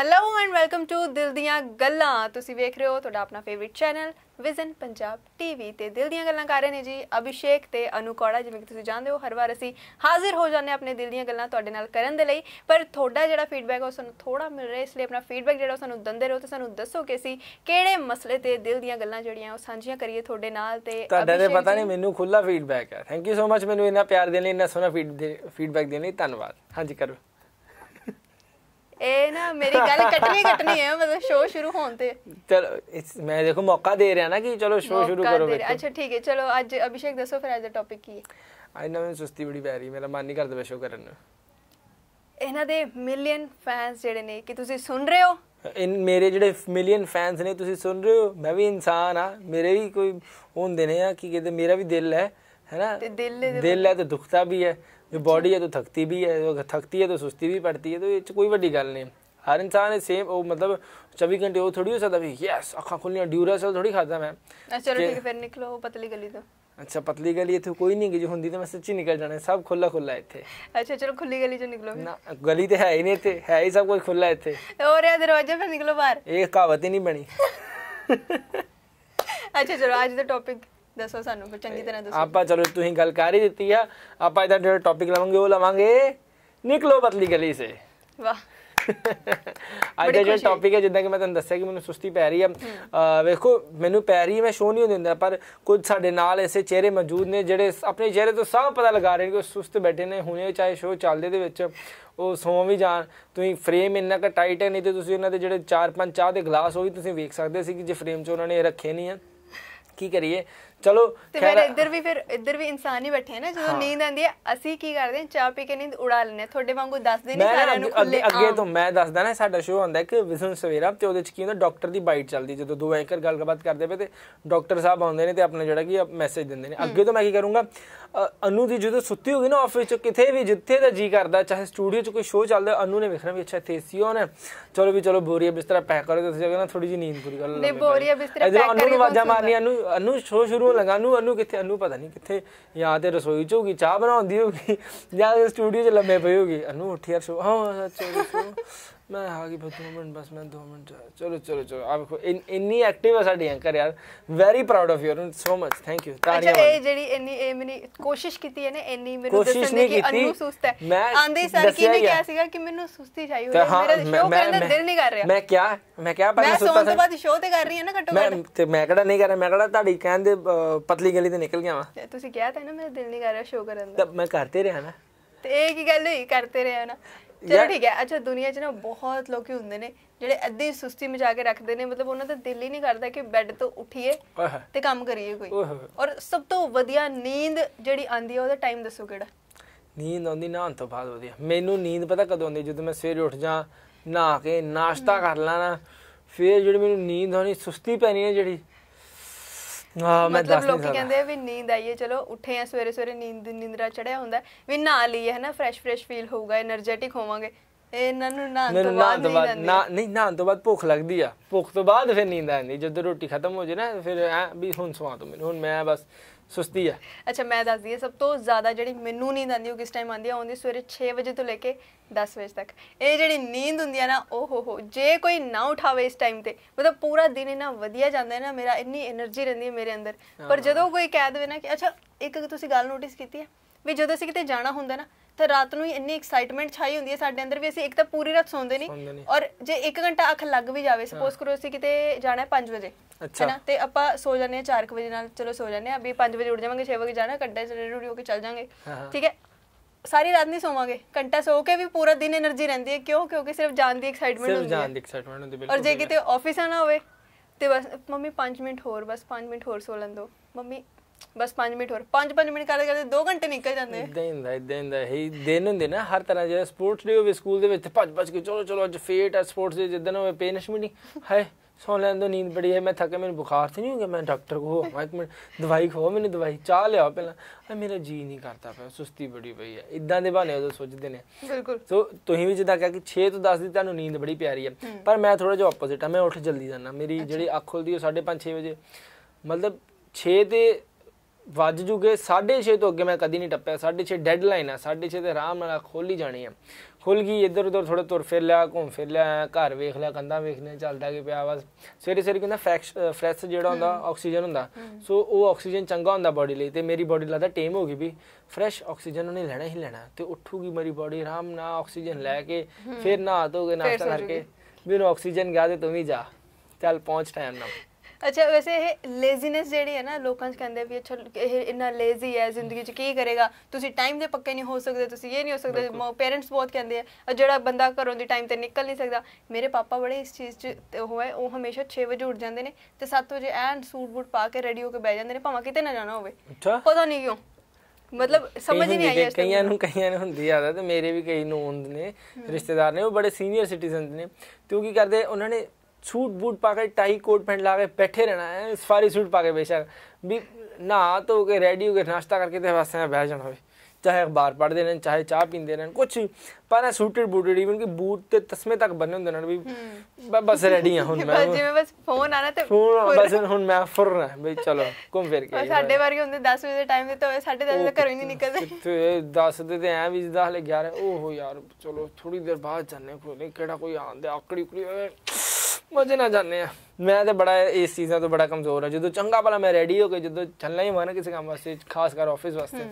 Hello and welcome to ਦਿਲ ਦੀਆਂ ਗੱਲਾਂ ਤੁਸੀਂ ਵੇਖ ਰਹੇ ਹੋ ਤੁਹਾਡਾ ਆਪਣਾ favourite channel vision Punjab TV ਤੇ ਦਿਲ ਦੀਆਂ ਗੱਲਾਂ ਕਰ ਰਹੇ ਨੇ ਜੀ ਅਭਿਸ਼ੇਕ ਤੇ ਅਨੁਕੌੜਾ ਜਿਵੇਂ ਕਿ ਤੁਸੀਂ ਜਾਣਦੇ ਹੋ ਹਰ ਵਾਰ ਅਸੀਂ ਹਾਜ਼ਰ ਹੋ ਜਾਂਦੇ ਆਪਣੇ ਦਿਲ ਦੀਆਂ ਗੱਲਾਂ ਤੁਹਾਡੇ ਨਾਲ ਕਰਨ ਦੇ ਲਈ ਪਰ ਤੁਹਾਡਾ ਜਿਹੜਾ ਫੀਡਬੈਕ ਉਹ ਸਾਨੂੰ ਥੋੜਾ ਮਿਲ ਰਿਹਾ ਇਸ ਲਈ ਆਪਣਾ ਫੀਡਬੈਕ ਜਿਹੜਾ ਸਾਨੂੰ ਦੰਦੇ ਰਹੋ ਤੇ ਸਾਨੂੰ ਦੱਸੋ ਕਿ ਅਸੀਂ ਕਿਹੜੇ ਮਸਲੇ ਤੇ ਦਿਲ ਦੀਆਂ ਗੱਲਾਂ ਜਿਹੜੀਆਂ ਉਹ ਸਾਂਝੀਆਂ ਕਰੀਏ ਤੁਹਾਡੇ ਨਾਲ ਤੇ ਤੁਹਾਡੇ ਤੇ ਪਤਾ ਨਹੀਂ ਮੈਨੂੰ ਖੁੱਲਾ ਫੀਡਬੈਕ ਹੈ ਥੈਂਕ ਯੂ ਸੋ ਮਚ ਮੈਨੂੰ ਇੰਨਾ ਪਿਆਰ ਦੇਣ ਲਈ ਇੰਨਾ ਸੋਹਣਾ ਫੀਡਬੈਕ ਦੇਣ ਲਈ ਧੰਨਵਾਦ ਹਾਂਜੀ ਕਰੋ ਇਹ ਨਾ ਮੇਰੀ ਗੱਲ ਕੱਟਣੀ ਕੱਟਣੀ ਹੈ ਮਤਲਬ ਸ਼ੋਅ ਸ਼ੁਰੂ ਹੋਣ ਤੇ ਚਲੋ ਮੈਂ ਦੇਖੋ ਮੌਕਾ ਦੇ ਰਿਹਾ ਨਾ ਕਿ ਚਲੋ ਸ਼ੋਅ ਸ਼ੁਰੂ ਕਰੋ ਅੱਛਾ ਠੀਕ ਹੈ ਚਲੋ ਅੱਜ ਅਭਿਸ਼ੇਕ ਦੱਸੋ ਫਿਰ ਅੱਜ ਦਾ ਟੌਪਿਕ ਕੀ ਹੈ ਅੱਜ ਨਾ ਸੁਸਤੀ ਬੜੀ ਪੈ ਰਹੀ ਮੇਰਾ ਮਨ ਨਹੀਂ ਕਰਦਾ ਸ਼ੋਅ ਕਰਨ ਨੂੰ ਇਹਨਾਂ ਦੇ ਮਿਲੀਅਨ ਫੈਨਸ ਜਿਹੜੇ ਨੇ ਕਿ ਤੁਸੀਂ ਸੁਣ ਰਹੇ ਹੋ ਇਨ ਮੇਰੇ ਜਿਹੜੇ ਮਿਲੀਅਨ ਫੈਨਸ ਨੇ ਤੁਸੀਂ ਸੁਣ ਰਹੇ ਹੋ ਮੈਂ ਵੀ ਇਨਸਾਨ ਆ ਮੇਰੇ ਵੀ ਕੋਈ ਹੁੰਦੇ ਨੇ ਆ ਕਿ ਕਿਤੇ ਮੇਰਾ ਵੀ ਦਿਲ ਹੈ ਹੈਨਾ ਤੇ ਦਿਲ ਹੈ ਤੇ ਦੁਖਤਾ ਵੀ ਹੈ ਜੋ ਬਾਡੀ ਹੈ ਤੋ ਥਕਤੀ ਵੀ ਹੈ ਜੋ ਥਕਤੀ ਹੈ ਤੋ ਸੁਸਤੀ ਵੀ ਪੜਤੀ ਹੈ ਤੋ ਇਹ ਚ ਕੋਈ ਵੱਡੀ ਗੱਲ ਨਹੀਂ ਹਰ ਇਨਸਾਨ ਹੈ ਸੇਮ ਉਹ ਮਤਲਬ 24 ਘੰਟੇ ਉਹ ਥੋੜੀ ਹੋ ਸਕਦਾ ਵੀ ਯੈਸ ਅੱਖਾਂ ਖੁੱਲੀਆਂ ਡਿਊਰਾਸਲ ਥੋੜੀ ਖਾਦਾ ਮੈਂ ਅੱਛਾ ਚਲੋ ਠੀਕ ਫਿਰ ਨਿਕਲੋ ਪਤਲੀ ਗਲੀ ਤੋਂ ਅੱਛਾ ਪਤਲੀ ਗਲੀ ਇਥੇ ਕੋਈ ਨਹੀਂ ਜੋ ਹੁੰਦੀ ਤਾਂ ਮੈਂ ਸੱਚੀ ਨਿਕਲ ਜਾਣਾ ਸਭ ਖੁੱਲਾ ਖੁੱਲਾ ਇੱਥੇ ਅੱਛਾ ਚਲੋ ਖੁੱਲੀ ਗਲੀ ਚੋਂ ਨਿਕਲੋ ਨਾ ਗਲੀ ਤੇ ਹੈ ਹੀ ਨਹੀਂ ਇੱਥੇ ਹੈ ਹੀ ਸਭ ਕੁਝ ਖੁੱਲਾ ਇੱਥੇ ਹੋਰ ਇਹ ਦਰਵਾਜ਼ਾ ਫਿਰ ਨਿਕਲੋ ਬਾਹਰ ਇਹ ਕਹਾਵਤ ਹੀ ਨਹੀਂ ਬਣੀ ਅੱਛਾ ਚਲੋ ਅੱਜ ਦਾ ਟੌਪਿਕ ਦੱਸੋ ਸਾਨੂੰ ਚੰਗੀ ਤਰ੍ਹਾਂ ਦੱਸੋ ਆਪਾਂ ਚਲੋ ਤੁਸੀਂ ਗੱਲ ਕਰ ਹੀ ਦਿੱਤੀ ਆ ਆਪਾਂ ਇਹਦਾ ਜਿਹੜਾ ਟੌਪਿਕ ਲਵਾਂਗੇ ਉਹ ਲਵਾਂਗੇ ਨਿਕਲੋ ਬਤਲੀ ਗਲੀ ਸੇ ਵਾਹ ਅੱਜ ਦਾ ਜਿਹੜਾ ਟੌਪਿਕ ਹੈ ਜਿੱਦਾਂ ਕਿ ਮੈਂ ਤੁਹਾਨੂੰ ਦੱਸਿਆ ਕਿ ਮੈਨੂੰ ਸੁਸਤੀ ਪੈ ਰਹੀ ਆ ਵੇਖੋ ਮੈਨੂੰ ਪੈ ਰਹੀ ਹੈ ਮੈਂ ਸ਼ੋ ਨਹੀਂ ਹੁੰਦਾ ਪਰ ਕੁਝ ਸਾਡੇ ਨਾਲ ਐਸੇ ਚਿਹਰੇ ਮੌਜੂਦ ਨੇ ਜਿਹੜੇ ਆਪਣੇ ਚਿਹਰੇ ਤੋਂ ਸਭ ਪਤਾ ਲਗਾ ਰਹੇ ਨੇ ਕਿ ਉਹ ਸੁਸਤ ਬੈਠੇ ਨੇ ਹੁਣੇ ਚਾਹੇ ਸ਼ੋ ਚੱਲਦੇ ਦੇ ਵਿੱਚ ਉਹ ਸੌਂ ਵੀ ਜਾਣ ਤੁਸੀਂ ਫਰੇਮ ਇੰਨਾ ਕ ਟਾਈਟ ਹੈ ਨਹੀਂ ਤੇ ਤੁਸੀਂ ਉਹਨਾਂ ਦੇ ਜਿਹੜੇ 4-5 ਚਾਹ ਦੇ ਗਲਾਸ ਉਹ ਵੀ ਤੁਸੀਂ ਵੇਖ ਸਕਦੇ ਸੀ ਕਿ ਜੇ ਫਰੇਮ 'ਚ ਉਹਨਾਂ ਨੇ ਰੱਖੇ ਨਹੀਂ ਆ ਕੀ ਕਰੀਏ ਚਲੋ ਤੇ ਫਿਰ ਇੱਧਰ ਵੀ ਫਿਰ ਇੱਧਰ ਵੀ ਇਨਸਾਨ ਹੀ ਬੈਠੇ ਨਾ ਜਦੋਂ ਨੀਂਦ ਆਂਦੀ ਹੈ ਅਸੀਂ ਕੀ ਕਰਦੇ ਹਾਂ ਚਾਹ ਪੀ ਕੇ ਨੀਂਦ ਉਡਾ ਲੈਨੇ ਤੁਹਾਡੇ ਵਾਂਗੂ ਦੱਸਦੇ ਨਹੀਂ ਸਾਰਿਆਂ ਨੂੰ ਖੁੱਲੇ ਅੱਗੇ ਤੋਂ ਮੈਂ ਦੱਸਦਾ ਨਾ ਸਾਡਾ ਸ਼ੋਅ ਹੁੰਦਾ ਕਿ ਵਿਜ਼ਨ ਸਵੇਰਾ ਤੇ ਉਹਦੇ ਚ ਕੀ ਹੁੰਦਾ ਡਾਕਟਰ ਦੀ ਬਾਈਟ ਚੱਲਦੀ ਜਦੋਂ ਦੋ ਐਂਕਰ ਗੱਲਬਾਤ ਕਰਦੇ ਪਏ ਤੇ ਡਾਕਟਰ ਸਾਹਿਬ ਆਉਂਦੇ ਨੇ ਤੇ ਆਪਣਾ ਜਿਹੜਾ ਕੀ ਮੈਸੇਜ ਦਿੰਦੇ ਨੇ ਅੱਗੇ ਤੋਂ ਮੈਂ ਕੀ ਕਰੂੰਗਾ ਅਨੂ ਦੀ ਜਦੋਂ ਸੁੱਤੀ ਹੋਗੀ ਨਾ ਆਫਿਸ ਚ ਕਿਥੇ ਵੀ ਜਿੱਥੇ ਦਾ ਜੀ ਕਰਦਾ ਚਾਹੇ ਸਟੂਡੀਓ ਚ ਕੋਈ ਸ਼ੋਅ ਚੱਲਦਾ ਅਨੂ ਨੇ ਵੇਖਣਾ ਵੀ ਅੱਛਾ ਇੱਥੇ ਹੋਣਾ ਚਲੋ ਵੀ ਚਲੋ ਬੋਰੀਆ ਬਿਸਤਰਾ ਪੈਕ ਕਰੋ ਤੇ ਜਗਾ ਨਾ ਥੋੜੀ ਜੀ ਨੀਂਦ ਪੂਰੀ ਕਰ ਲੈ ਨਹੀਂ ਬੋਰੀਆ ਬਿਸਤਰਾ ਪੈਕ ਕਰੋ ਅਨੂ ਨੂੰ ਆਵਾਜ਼ਾਂ ਮਾਰਨੀ ਅਨੂ ਅਨੂ ਸ਼ੋਅ ਸ਼ੁਰੂ ਉਹਨੂੰ ਲਗਾ ਅਨੂ ਅਨੂ ਕਿੱਥੇ ਅਨੂ ਪਤਾ ਨਹੀਂ ਕਿੱਥੇ ਜਾਂ ਤੇ ਰਸੋਈ 'ਚ ਹੋਗੀ ਚਾਹ ਬਣਾਉਂਦੀ ਹੋਗੀ ਜਾਂ ਸਟੂਡੀਓ 'ਚ ਲੰਮੇ ਪਈ ਹੋਗੀ ਅਨੂ ਉੱਠਿਆ ਸੋ ਹਾਂ ਸੱਚ ਮੈਂ ਆ ਗਈ ਬਸ 2 ਮਿੰਟ ਬਸ ਮੈਂ 2 ਮਿੰਟ ਚਲੋ ਚਲੋ ਚਲੋ ਆ ਵੇਖੋ ਇੰਨੀ ਐਕਟਿਵ ਹੈ ਸਾਡੀ ਐਂਕਰ ਯਾਰ very proud of you so much thank you ਤਾਰੀਆ ਅੱਛਾ ਇਹ ਜਿਹੜੀ ਇੰਨੀ ਇਹ ਮੈਨੇ ਕੋਸ਼ਿਸ਼ ਕੀਤੀ ਹੈ ਨਾ ਇੰਨੀ ਮੈਨੂੰ ਦੱਸਣ ਦੀ ਕਿ ਅਨੂ ਸੁਸਤ ਹੈ ਆਂਦੇ ਸਰ ਕੀ ਨੇ ਕਿਹਾ ਸੀਗਾ ਕਿ ਮੈਨੂੰ ਸੁਸਤੀ ਚਾਹੀ ਹੋਈ ਮੇਰਾ ਸ਼ੋਅ ਕਰਨ ਦਾ ਦਿਲ ਨਹੀਂ ਕਰ ਰਿਹਾ ਮੈਂ ਕਿਹਾ ਮੈਂ ਕਿਹਾ ਪਰ ਮੈਂ ਸੌਣ ਤੋਂ ਬਾਅਦ ਸ਼ੋਅ ਤੇ ਕਰ ਰਹੀ ਹਾਂ ਨਾ ਘੱਟੋ ਘੱਟ ਤੇ ਮੈਂ ਕਿਹੜਾ ਨਹੀਂ ਕਰ ਰਿਹਾ ਮੈਂ ਕਿਹੜਾ ਤੁਹਾਡੀ ਕਹਿੰਦੇ ਪਤਲੀ ਗਲੀ ਤੇ ਨਿਕਲ ਗਿਆ ਵਾਂ ਤੁਸੀਂ ਕਿਹਾ ਤਾਂ ਨਾ ਮੇਰਾ ਦਿਲ ਨਹੀਂ ਕਰ ਰਿਹਾ ਸ਼ੋਅ ਕਰਨ ਦਾ ਮੈਂ ਕਰਤੇ ਰਿਹਾ ਨਾ ਤੇ ਇਹ ਕੀ ਗੱਲ ਹੋਈ ਕਰਤੇ ਰਿਹਾ ਨਾ ਚਲੋ ਠੀਕ ਹੈ ਅੱਛਾ ਦੁਨੀਆ 'ਚ ਨਾ ਬਹੁਤ ਲੋਕੀ ਹੁੰਦੇ ਨੇ ਜਿਹੜੇ ਅੱਧੀ ਸੁਸਤੀ ਮਚਾ ਕੇ ਰੱਖਦੇ ਨੇ ਮਤਲਬ ਉਹਨਾਂ ਦਾ ਦਿਲ ਹੀ ਨਹੀਂ ਕਰਦਾ ਕਿ ਬੈੱਡ ਤੋਂ ਉੱਠੀਏ ਤੇ ਕੰਮ ਕਰੀਏ ਕੋਈ ਔਰ ਸਭ ਤੋਂ ਵਧੀਆ ਨੀਂਦ ਜਿਹੜੀ ਆਂਦੀ ਹੈ ਉਹਦਾ ਟਾਈਮ ਦੱਸੋ ਕਿਹੜਾ ਨੀਂਦ ਆਉਂਦੀ ਨਾ ਤੋਂ ਬਾਅਦ ਵਧੀਆ ਮੈਨੂੰ ਨੀਂਦ ਪਤਾ ਕਦੋਂ ਆਉਂਦੀ ਜਦੋਂ ਮੈਂ ਸਵੇਰੇ ਉੱਠ ਜਾ ਨਹਾ ਕੇ ਨਾਸ਼ਤਾ ਕਰ ਨਾ ਫਿਰ ਜਿਹੜੀ ਮੈਨੂੰ ਨੀਂਦ ਆਉਣੀ ਸੁਸਤੀ ਪੈਣੀ ਹੈ ਜਿਹੜੀ ਹਾਂ ਮੈਂ ਦੱਸ ਨਹੀਂ ਕਹਿੰਦੇ ਵੀ ਨੀਂਦ ਆਈਏ ਚਲੋ ਉੱਠੇ ਆ ਸਵੇਰੇ ਸਵੇਰੇ ਨੀਂਦ ਨਿੰਦਰਾ ਚੜਿਆ ਹੁੰਦਾ ਵੀ ਨਾ ਲਈਏ ਹੈ ਨਾ ਫਰੈਸ਼ ਫਰੈਸ਼ ਫੀਲ ਹੋਊਗਾ ਐਨਰਜੈਟਿਕ ਹੋਵਾਂਗੇ ਇਹਨਾਂ ਨੂੰ ਨਾ ਤੋਂ ਬਾਅਦ ਨੀਂਦ ਆਉਂਦੀ ਨਾ ਨਹੀਂ ਨਾ ਤੋਂ ਬਾਅਦ ਭੁੱਖ ਲੱਗਦੀ ਆ ਭੁੱਖ ਤੋਂ ਬਾਅਦ ਫਿਰ ਨੀਂਦ ਆਉਂਦੀ ਜਦੋਂ ਰੋਟੀ ਖਤਮ ਹੋ ਜੇ ਨਾ ਫਿਰ ਐ ਵੀ ਹੁਣ ਸਵਾ ਤੋ ਮੈਨੂੰ ਹੁਣ ਮੈਂ ਬਸ ਸੁਸਤੀ ਆ ਅੱਛਾ ਮੈਂ ਦੱਸਦੀ ਆ ਸਭ ਤੋਂ ਜ਼ਿਆਦਾ ਜਿਹੜੀ ਮੈਨੂੰ ਨੀਂਦ ਆਉਂਦੀ ਉਹ ਕਿਸ ਟਾਈਮ ਆਉਂਦੀ ਆ ਆਉਂਦੀ ਸਵੇਰੇ 6 ਵਜੇ ਤੋਂ ਲੈ ਕੇ 10 ਵਜੇ ਤੱਕ ਇਹ ਜਿਹੜੀ ਨੀਂਦ ਹੁੰਦੀ ਆ ਨਾ ਓ ਹੋ ਹੋ ਜੇ ਕੋਈ ਨਾ ਉਠਾਵੇ ਇਸ ਟਾਈਮ ਤੇ ਮਤਲਬ ਪੂਰਾ ਦਿਨ ਇਹਨਾਂ ਵਧੀਆ ਜਾਂਦਾ ਹੈ ਨਾ ਮੇਰਾ ਇੰਨੀ એનર્ਜੀ ਰਹਿੰਦੀ ਹੈ ਮੇਰੇ ਅੰਦਰ ਪਰ ਜਦੋਂ ਕੋਈ ਕਹਿ ਦੇਵੇ ਨਾ ਕਿ ਅੱਛਾ ਇੱਕ ਤੁਸੀਂ ਗੱਲ ਨੋਟਿਸ ਕੀਤੀ ਹੈ ਵੀ ਜਦੋਂ ਅਸੀਂ ਕਿਤੇ ਜਾਣਾ ਹੁੰਦਾ ਨਾ ਤੇ ਰਾਤ ਨੂੰ ਹੀ ਇੰਨੀ ਐਕਸਾਈਟਮੈਂਟ ਛਾਈ ਹੁੰਦੀ ਹੈ ਸਾਡੇ ਅੰਦਰ ਵੀ ਅਸੀਂ ਇੱਕ ਤਾਂ ਪੂਰੀ ਰਾਤ ਸੌਂਦੇ ਨਹੀਂ ਔਰ ਜੇ 1 ਘੰਟਾ ਅੱਖ ਲੱਗ ਵੀ ਜਾਵੇ ਸਪੋਜ਼ ਕਰੋ ਅਸੀਂ ਕਿਤੇ ਜਾਣਾ ਹੈ 5 ਵਜੇ ਅੱਛਾ ਨਾ ਤੇ ਆਪਾਂ ਸੋ ਜਾਂਦੇ ਆ 4 ਵਜੇ ਨਾਲ ਚਲੋ ਸੋ ਜਾਂਦੇ ਆ ਵੀ 5 ਵਜੇ ਉੱਠ ਜਾਵਾਂਗੇ 6 ਵਜੇ ਜਾਣਾ ਕੱਡਾ ਰੂੜੀ ਹੋ ਕੇ ਚੱਲ ਜਾਾਂਗੇ ਠੀਕ ਹੈ ਸਾਰੀ ਰਾਤ ਨਹੀਂ ਸੋਵਾਂਗੇ ਘੰਟਾ ਸੋ ਕੇ ਵੀ ਪੂਰਾ ਦਿਨ એનર્ਜੀ ਰਹਿੰਦੀ ਹੈ ਕਿਉਂ ਕਿਉਂਕਿ ਸਿਰਫ ਜਾਣ ਦੀ ਐਕਸਾਈਟਮੈਂਟ ਹੁੰਦੀ ਹੈ ਸਿਰਫ ਜਾਣ ਦੀ ਐਕਸਾਈਟਮੈਂਟ ਹੁੰਦੀ ਬਿਲਕੁਲ ਔਰ ਜੇ ਕਿਤੇ ਆਫਿਸ ਆਣਾ ਹੋਵੇ ਤੇ ਬਸ ਮੰਮੀ 5 ਮਿੰਟ ਹੋਰ ਬਸ 5 ਮਿੰਟ ਹੋਰ ਸੋ ਲੰਦੋ ਮੰਮੀ ਬਸ 5 ਮਿੰਟ ਹੋਰ 5-5 ਮਿੰਟ ਕਰਦੇ ਕਰਦੇ 2 ਘੰਟੇ ਨਿਕਲ ਜਾਂਦੇ ਇਦਾਂ ਹੀ ਹੁੰਦਾ ਇਦਾਂ ਹੀ ਹੁੰਦਾ ਹੀ ਦਿਨ ਹੁੰਦੇ ਨਾ ਹਰ ਤਰ੍ਹਾਂ ਜਿਹੜਾ ਸਪੋਰਟਸ ਡੇ ਹੋਵੇ ਸਕੂਲ ਦੇ ਵਿੱਚ ਭੱਜ ਭੱਜ ਕੇ ਚਲੋ ਚਲੋ ਅੱਜ ਫੇਟ ਹੈ ਸਪੋਰਟਸ ਦੇ ਜਿੱਦਣ ਹੋਵੇ ਪੇਨਿਸ਼ਮੈਂਟ ਨਹੀਂ ਹਾਏ ਸੌ ਲੈਣ ਤੋਂ ਨੀਂਦ ਬੜੀ ਹੈ ਮੈਂ ਥੱਕੇ ਮੈਨੂੰ ਬੁਖਾਰ ਤੇ ਨਹੀਂ ਹੋ ਗਿਆ ਮੈਂ ਡਾਕਟਰ ਕੋ ਹਾਂ ਇੱਕ ਮਿੰਟ ਦਵਾਈ ਖਾਓ ਮੈਨੂੰ ਦਵਾਈ ਚਾਹ ਲਿਆ ਪਹਿਲਾਂ ਆ ਮੇਰਾ ਜੀ ਨਹੀਂ ਕਰਦਾ ਪਿਆ ਸੁਸਤੀ ਬੜੀ ਪਈ ਹੈ ਇਦਾਂ ਦੇ ਬਹਾਨੇ ਉਦੋਂ ਸੋਚਦੇ ਨੇ ਬਿਲਕੁਲ ਸੋ ਤੁਸੀਂ ਵੀ ਜਿੱਦਾਂ ਕਿਹਾ ਕਿ 6 ਤੋਂ 10 ਦੀ ਤੁਹਾਨੂੰ ਨੀਂਦ ਬੜੀ ਪਿਆਰੀ ਹੈ ਪਰ ਮੈਂ ਥੋੜਾ ਜਿਹਾ ਆਪੋਜ਼ਿਟ ਆ ਮੈਂ ਉੱਠ ਜਲਦੀ ਜਾਂਦਾ ਮੇਰੀ ਜਿਹੜੀ ਅੱਖ ਖੁੱਲਦੀ ਹੈ 5:30 6 ਵਜੇ ਮਤਲਬ 6 ਤੇ ਵੱਜ ਜੂਗੇ 6:30 ਤੋਂ ਅੱਗੇ ਮੈਂ ਕਦੀ ਨਹੀਂ ਟੱਪਿਆ 6:30 ਡੈਡਲਾਈਨ ਆ 6:30 ਤੇ ਆਰਾਮ ਨਾਲ ਖੋਲੀ ਜਾਣੀ ਆ ਖੁੱਲ ਗਈ ਇੱਧਰ ਉੱਧਰ ਥੋੜਾ ਤੁਰ ਫਿਰ ਲਿਆ ਘੁੰਮ ਫਿਰ ਲਿਆ ਘਰ ਵੇਖ ਲਿਆ ਕੰਧਾਂ ਵੇਖਨੇ ਚੱਲਦਾ ਕਿ ਪਿਆ ਬਸ ਸਵੇਰੇ ਸਵੇਰੇ ਕਿੰਨਾ ਫਰੈਸ਼ ਜਿਹੜਾ ਹੁੰਦਾ ਆਕਸੀਜਨ ਹੁੰਦਾ ਸੋ ਉਹ ਆਕਸੀਜਨ ਚੰਗਾ ਹੁੰਦਾ ਬਾਡੀ ਲਈ ਤੇ ਮੇਰੀ ਬਾਡੀ ਲੱਗਦਾ ਟੇਮ ਹੋ ਗਈ ਵੀ ਫਰੈਸ਼ ਆਕਸੀਜਨ ਉਹਨੇ ਲੈਣਾ ਹੀ ਲੈਣਾ ਤੇ ਉੱਠੂਗੀ ਮੇਰੀ ਬਾਡੀ ਆਰਾਮ ਨਾਲ ਆਕਸੀਜਨ ਲੈ ਕੇ ਫਿਰ ਨਹਾ ਧੋ ਕੇ ਨਾਸ਼ਤਾ ਕਰਕੇ ਮੈਨੂੰ ਆਕਸੀਜਨ ਗਿਆ ਤੇ ਤੂੰ ਵੀ ਜਾ ਚੱਲ ਪਹੁੰਚ ਟਾਈਮ ਨਾਲ ਅੱਛਾ ਵੈਸੇ ਇਹ ਲੇਜ਼ੀਨੈਸ ਜਿਹੜੀ ਹੈ ਨਾ ਲੋਕਾਂ 'ਚ ਕਹਿੰਦੇ ਵੀ ਅੱਛਾ ਇਹ ਇੰਨਾ ਲੇਜ਼ੀ ਹੈ ਜ਼ਿੰਦਗੀ 'ਚ ਕੀ ਕਰੇਗਾ ਤੁਸੀਂ ਟਾਈਮ ਦੇ ਪੱਕੇ ਨਹੀਂ ਹੋ ਸਕਦੇ ਤੁਸੀਂ ਇਹ ਨਹੀਂ ਹੋ ਸਕਦੇ ਪੇਰੈਂਟਸ ਬਹੁਤ ਕਹਿੰਦੇ ਆ ਜਿਹੜਾ ਬੰਦਾ ਘਰੋਂ ਦੀ ਟਾਈਮ ਤੇ ਨਿਕਲ ਨਹੀਂ ਸਕਦਾ ਮੇਰੇ ਪਾਪਾ ਬੜੇ ਇਸ ਚੀਜ਼ 'ਚ ਉਹ ਹੈ ਉਹ ਹਮੇਸ਼ਾ 6 ਵਜੇ ਉੱਠ ਜਾਂਦੇ ਨੇ ਤੇ 7 ਵਜੇ ਐਨ ਸੂਟ ਬੂਟ ਪਾ ਕੇ ਰੈਡੀ ਹੋ ਕੇ ਬਹਿ ਜਾਂਦੇ ਨੇ ਭਾਵੇਂ ਕਿਤੇ ਨਾ ਜਾਣਾ ਹੋਵੇ ਪਤਾ ਨਹੀਂ ਕਿਉਂ ਮਤਲਬ ਸਮਝ ਨਹੀਂ ਆਈ ਇਸ ਕਈਆਂ ਨੂੰ ਕਈਆਂ ਨੂੰ ਹੁੰਦੀ ਆਦਾ ਤੇ ਮੇਰੇ ਵੀ ਕਈ ਨੂੰ ਹੁੰਦੇ ਨੇ ਰਿਸ਼ਤੇਦਾਰ ਨੇ ਉਹ ਬੜੇ ਸੀਨੀਅਰ ਸਿਟੀਜ਼ਨ ਨੇ ਤੇ ਉਹ ਕੀ ਕਰਦੇ ਉਹਨਾਂ ਨੇ ਸੂਟ ਬੂਟ ਪਾ ਕੇ ਟਾਈ ਕੋਟ ਪਹਿਨ ਲਾ ਕੇ ਬੈਠੇ ਰਹਿਣਾ ਹੈ ਸਫਾਰੀ ਸੂਟ ਪਾ ਕੇ के ਵੀ ਨਾ ਤੋ ਕੇ ਰੈਡੀ ਹੋ ਕੇ ਨਾਸ਼ਤਾ ਕਰਕੇ ਤੇ वास्ते ਬਹਿ ਜਾਣਾ ਹੋਵੇ ਚਾਹੇ ਅਖਬਾਰ ਪੜ੍ਹਦੇ ਰਹਿਣ ਚਾਹੇ ਚਾਹ ਪੀਂਦੇ ਰਹਿਣ ਕੁਝ ਪਰ ਨਾ ਸੂਟਡ ਬੂਟਡ ਇਵਨ ਕਿ ਬੂਟ ਤੇ ਤਸਮੇ ਤੱਕ ਬੰਨੇ ਹੁੰਦੇ ਨੇ ਵੀ ਬਸ ਰੈਡੀ ਆ ਹੁਣ ਮੈਂ ਜਿਵੇਂ ਬਸ ਫੋਨ ਆਣਾ ਤੇ ਫੋਨ ਬਸ ਹੁਣ ਮੈਂ ਫੁਰਨਾ ਵੀ ਚਲੋ ਘੁੰਮ ਫਿਰ ਕੇ ਸਾਡੇ ਵਾਰੀ ਹੁੰਦੇ 10 ਵਜੇ ਟਾਈਮ ਤੇ ਤੋਂ 10 ਦਾ ਘਰੋਂ ਹੀ ਨਹੀਂ ਨਿਕਲਦੇ ਤੇ 10 ਦੇ ਤੇ ਐ ਵੀ ਜਦਾ ਹਲੇ 11 ਓਹੋ ਯਾਰ ਚਲੋ ਥੋੜੀ ਦੇਰ ਬਾਅਦ ਜਾਣੇ ਕੋਈ ਨਹੀਂ ਕਿਹੜਾ ਕੋਈ ਆਂਦੇ ਆਕੜੀ ਕੁੜੀ ਮੁਝੇ ਨਾ ਜਾਣਦੇ ਆ ਮੈਂ ਤੇ ਬੜਾ ਇਸ ਚੀਜ਼ਾਂ ਤੋਂ ਬੜਾ ਕਮਜ਼ੋਰ ਆ ਜਦੋਂ ਚੰਗਾ ਭਲਾ ਮੈਂ ਰੈਡੀ ਹੋ ਕੇ ਜਦੋਂ ਚੱਲਣਾ ਹੀ ਮਾਨਾ ਕਿਸੇ ਕੰਮ ਵਾਸਤੇ ਖਾਸ ਕਰ ਆਫਿਸ ਵਾਸਤੇ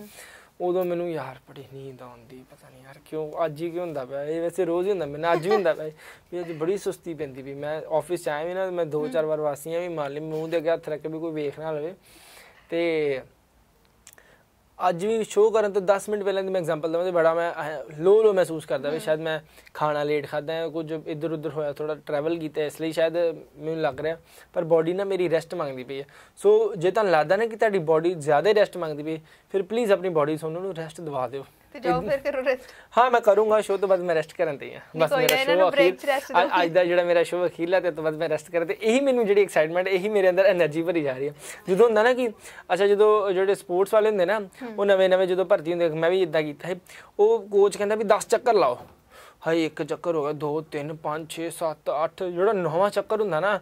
ਉਦੋਂ ਮੈਨੂੰ ਯਾਰ ਬੜੀ ਨੀਂਦ ਆਉਂਦੀ ਪਤਾ ਨਹੀਂ ਯਾਰ ਕਿਉਂ ਅੱਜ ਹੀ ਕਿਉਂ ਹੁੰਦਾ ਪਿਆ ਇਹ ਵੈਸੇ ਰੋਜ਼ ਹੀ ਹੁੰਦਾ ਮੈਨੂੰ ਅੱਜ ਹੀ ਹੁੰਦਾ ਪਿਆ ਵੀ ਅੱਜ ਬੜੀ ਸੁਸਤੀ ਪੈਂਦੀ ਵੀ ਮੈਂ ਆਫਿਸ ਚ ਆਇਆ ਵੀ ਨਾ ਮੈਂ ਦੋ ਚਾਰ ਵਾਰ ਵਾਸੀਆਂ ਵੀ ਮਾਲੀ ਮੂੰਹ ਦੇ ਅੱਗੇ ਹੱਥ ਰੱਖ ਕੇ ਵੀ ਕੋਈ ਵੇਖ ਨਾ ਲਵੇ ਤੇ ਅੱਜ ਵੀ ਸ਼ੋਅ ਕਰਨ ਤੋਂ 10 ਮਿੰਟ ਪਹਿਲਾਂ ਦੀ ਮੈਂ ਐਗਜ਼ਾਮਪਲ ਦਵਾਂ ਤੇ ਬੜਾ ਮੈਂ ਲੋ ਲੋ ਮਹਿਸੂਸ ਕਰਦਾ ਵੀ ਸ਼ਾਇਦ ਮੈਂ ਖਾਣਾ ਲੇਟ ਖਾਦਾ ਹਾਂ ਕੁਝ ਇੱਧਰ ਉੱਧਰ ਹੋਇਆ ਥੋੜਾ ਟਰੈਵਲ ਕੀਤਾ ਇਸ ਲਈ ਸ਼ਾਇਦ ਮੈਨੂੰ ਲੱਗ ਰਿਹਾ ਪਰ ਬਾਡੀ ਨਾ ਮੇਰੀ ਰੈਸਟ ਮੰਗਦੀ ਪਈ ਹੈ ਸੋ ਜੇ ਤੁਹਾਨੂੰ ਲੱਗਦਾ ਨਾ ਕਿ ਤੁਹਾਡੀ ਬਾਡੀ ਜ਼ਿਆਦਾ ਰੈਸਟ ਮੰਗਦੀ ਪਈ ਫਿਰ ਪਲੀਜ਼ ਆਪਣੀ ਬਾਡੀ ਨੂੰ ਰੈਸਟ ਦਵਾ ਦਿਓ ਤੇ ਜਾਓ ਫਿਰ ਕਰੋ ਰੈਸਟ ਹਾਂ ਮੈਂ ਕਰੂੰਗਾ ਸ਼ੋਅ ਤੋਂ ਬਾਅਦ ਮੈਂ ਰੈਸਟ ਕਰਨ ਤੇ ਆ ਬਸ ਮੇਰਾ ਸ਼ੋਅ ਅਖੀਰ ਅੱਜ ਦਾ ਜਿਹੜਾ ਮੇਰਾ ਸ਼ੋਅ ਲਾ ਤੇ ਤੋਂ ਬਾਅਦ ਮੈਂ ਰੈਸਟ ਕਰਦੇ ਇਹੀ ਮੈਨੂੰ ਜਿਹੜੀ ਐਕਸਾਈਟਮੈਂਟ ਇਹੀ ਮੇਰੇ ਅੰਦਰ એનર્ਜੀ ਭਰੀ ਜਾ ਰਹੀ ਹੈ ਜਦੋਂ ਹੁੰਦਾ ਨਾ ਕਿ ਅੱਛਾ ਜਦੋਂ ਜਿਹੜੇ ਸਪੋਰਟਸ ਵਾਲੇ ਹੁੰਦੇ ਨਾ ਉਹ ਨਵੇਂ ਨਵੇਂ ਜਦੋਂ ਭਰਤੀ ਹੁੰਦੇ ਮੈਂ ਵੀ ਇਦਾਂ ਕੀਤਾ ਹੈ ਉਹ ਕੋਚ ਕਹਿੰਦਾ ਵੀ 10 ਚੱਕਰ ਲਾਓ ਹਾਏ ਇੱਕ ਚੱਕਰ ਹੋ ਗਿਆ 2 3 5 6 7 8 ਜਿਹੜਾ ਨਵਾਂ ਚੱਕਰ ਹੁੰਦਾ ਨਾ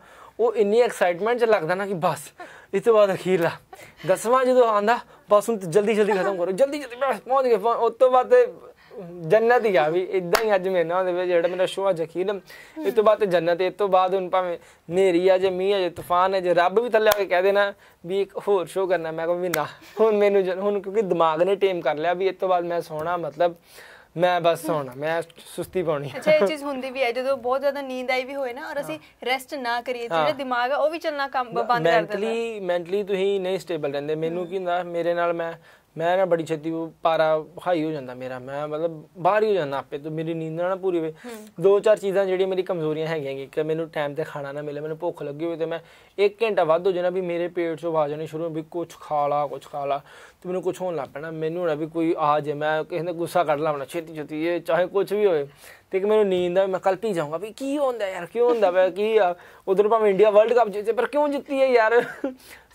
ਉਹ ਇੰਨੀ ਐਕਸਾਈਟਮੈਂਟ ਚ ਲੱਗਦਾ ਨਾ ਕਿ ਬਸ ਇਸ ਤੋਂ ਬਾਅਦ ਅਖੀਰਲਾ ਦਸਵਾਂ ਜਦੋਂ ਆਂਦਾ ਬਸ ਹੁਣ ਜਲਦੀ ਜਲਦੀ ਖਤਮ ਕਰੋ ਜਲਦੀ ਜਲਦੀ ਮੈਂ ਪਹੁੰਚ ਗਏ ਉਸ ਤੋਂ ਬਾਅਦ ਜੰਨਤ ਹੀ ਆ ਵੀ ਇਦਾਂ ਹੀ ਅੱਜ ਮਹੀਨਾ ਦੇ ਵਿੱਚ ਜਿਹੜਾ ਮੇਰਾ ਸ਼ੋਅ ਜਕੀਲਮ ਇਸ ਤੋਂ ਬਾਅਦ ਜੰਨਤ ਇਸ ਤੋਂ ਬਾਅਦ ਹੁਣ ਭਾਵੇਂ ਨੇਰੀ ਆ ਜੇ ਮੀਂਹ ਆ ਜੇ ਤੂਫਾਨ ਹੈ ਜੇ ਰੱਬ ਵੀ ਥੱਲੇ ਆ ਕੇ ਕਹਿ ਦੇਣਾ ਵੀ ਇੱਕ ਹੋਰ ਸ਼ੋਅ ਕਰਨਾ ਮੈਂ ਕਹਿੰਦਾ ਵੀ ਨਾ ਹੁਣ ਮੈਨੂੰ ਹੁਣ ਕਿਉਂਕਿ ਦਿਮਾਗ ਨੇ ਟੇਮ ਕਰ ਲਿਆ ਵੀ ਇਸ ਤੋਂ ਬਾਅਦ ਮੈਂ ਸੋਣਾ ਮਤਲਬ ਮੈਂ ਬਸ ਸੌਣਾ ਮੈਂ ਸੁਸਤੀ ਪਾਉਣੀ ਅੱਛਾ ਇਹ ਚੀਜ਼ ਹੁੰਦੀ ਵੀ ਹੈ ਜਦੋਂ ਬਹੁਤ ਜ਼ਿਆਦਾ ਨੀਂਦ ਆਈ ਵੀ ਹੋਏ ਨਾ ਔਰ ਅਸੀਂ ਰੈਸਟ ਨਾ ਕਰੀਏ ਤੇ ਜਿਹੜਾ ਦਿਮਾਗ ਆ ਉਹ ਵੀ ਚੱਲਣਾ ਕੰਮ ਬੰਦ ਕਰ ਦਿੰਦਾ ਮੈਂਟਲੀ ਮੈਂਟਲੀ ਤੁਸੀਂ ਨਹੀਂ ਸਟੇਬਲ ਰਹਿੰਦੇ ਮੈਨੂੰ ਕੀ ਹੁੰਦਾ ਮੇਰੇ ਨਾਲ ਮੈਂ ਮੈਂ ਨਾ ਬੜੀ ਛੇਤੀ ਪਾਰਾ ਹਾਈ ਹੋ ਜਾਂਦਾ ਮੇਰਾ ਮੈਂ ਮਤਲਬ ਬਾਹਰ ਹੀ ਹੋ ਜਾਂਦਾ ਆਪੇ ਤੋਂ ਮੇਰੀ ਨੀਂਦ ਨਾ ਪੂਰੀ ਹੋਵੇ ਦੋ ਚਾਰ ਚੀਜ਼ਾਂ ਜਿਹੜੀਆਂ ਮੇਰੀ ਕਮਜ਼ੋਰੀਆਂ ਹੈਗੀਆਂ ਕਿ ਮੈਨੂੰ ਟਾਈਮ ਤੇ ਖਾਣਾ ਨਾ ਮਿਲੇ ਮੈਨੂੰ ਭੁੱਖ ਲੱਗੀ ਹੋਵੇ ਤੇ ਮੈਂ 1 ਘੰਟਾ ਵੱਧ ਹੋ ਜਾਣਾ ਵੀ ਮੇਰੇ ਪੇਟ 'ਚੋਂ ਆਵਾਜ਼ ਆਣੀ ਸ਼ੁਰੂ ਹੋ ਵੀ ਕੁਝ ਖਾ ਲਾ ਕੁਝ ਖਾ ਲਾ ਤੇ ਮੈਨੂੰ ਕੁਝ ਹੋਣ ਲੱਗ ਪੈਣਾ ਮੈਨੂੰ ਹੋਣਾ ਵੀ ਕੋਈ ਆ ਜੇ ਮੈਂ ਕਿਸੇ ਨੇ ਗੁੱਸਾ ਕੱਢ ਲਾਵਣਾ ਛੇਤੀ ਛੇਤੀ ਇਹ ਚਾਹੇ ਕੁਝ ਵੀ ਹੋਵੇ ਤੇ ਕਿ ਮੈਨੂੰ ਨੀਂਦ ਆ ਮੈਂ ਕੱਲ ਪੀ ਜਾਊਂਗਾ ਵੀ ਕੀ ਹੁੰਦਾ ਯਾਰ ਕਿਉਂ ਹੁੰਦਾ ਵਾ ਕੀ ਆ ਉਧਰ ਭਾਵੇਂ ਇੰਡੀਆ ਵਰਲਡ ਕੱਪ ਜਿੱਤੇ ਪਰ ਕਿਉਂ ਜਿੱਤੀ ਹੈ ਯਾਰ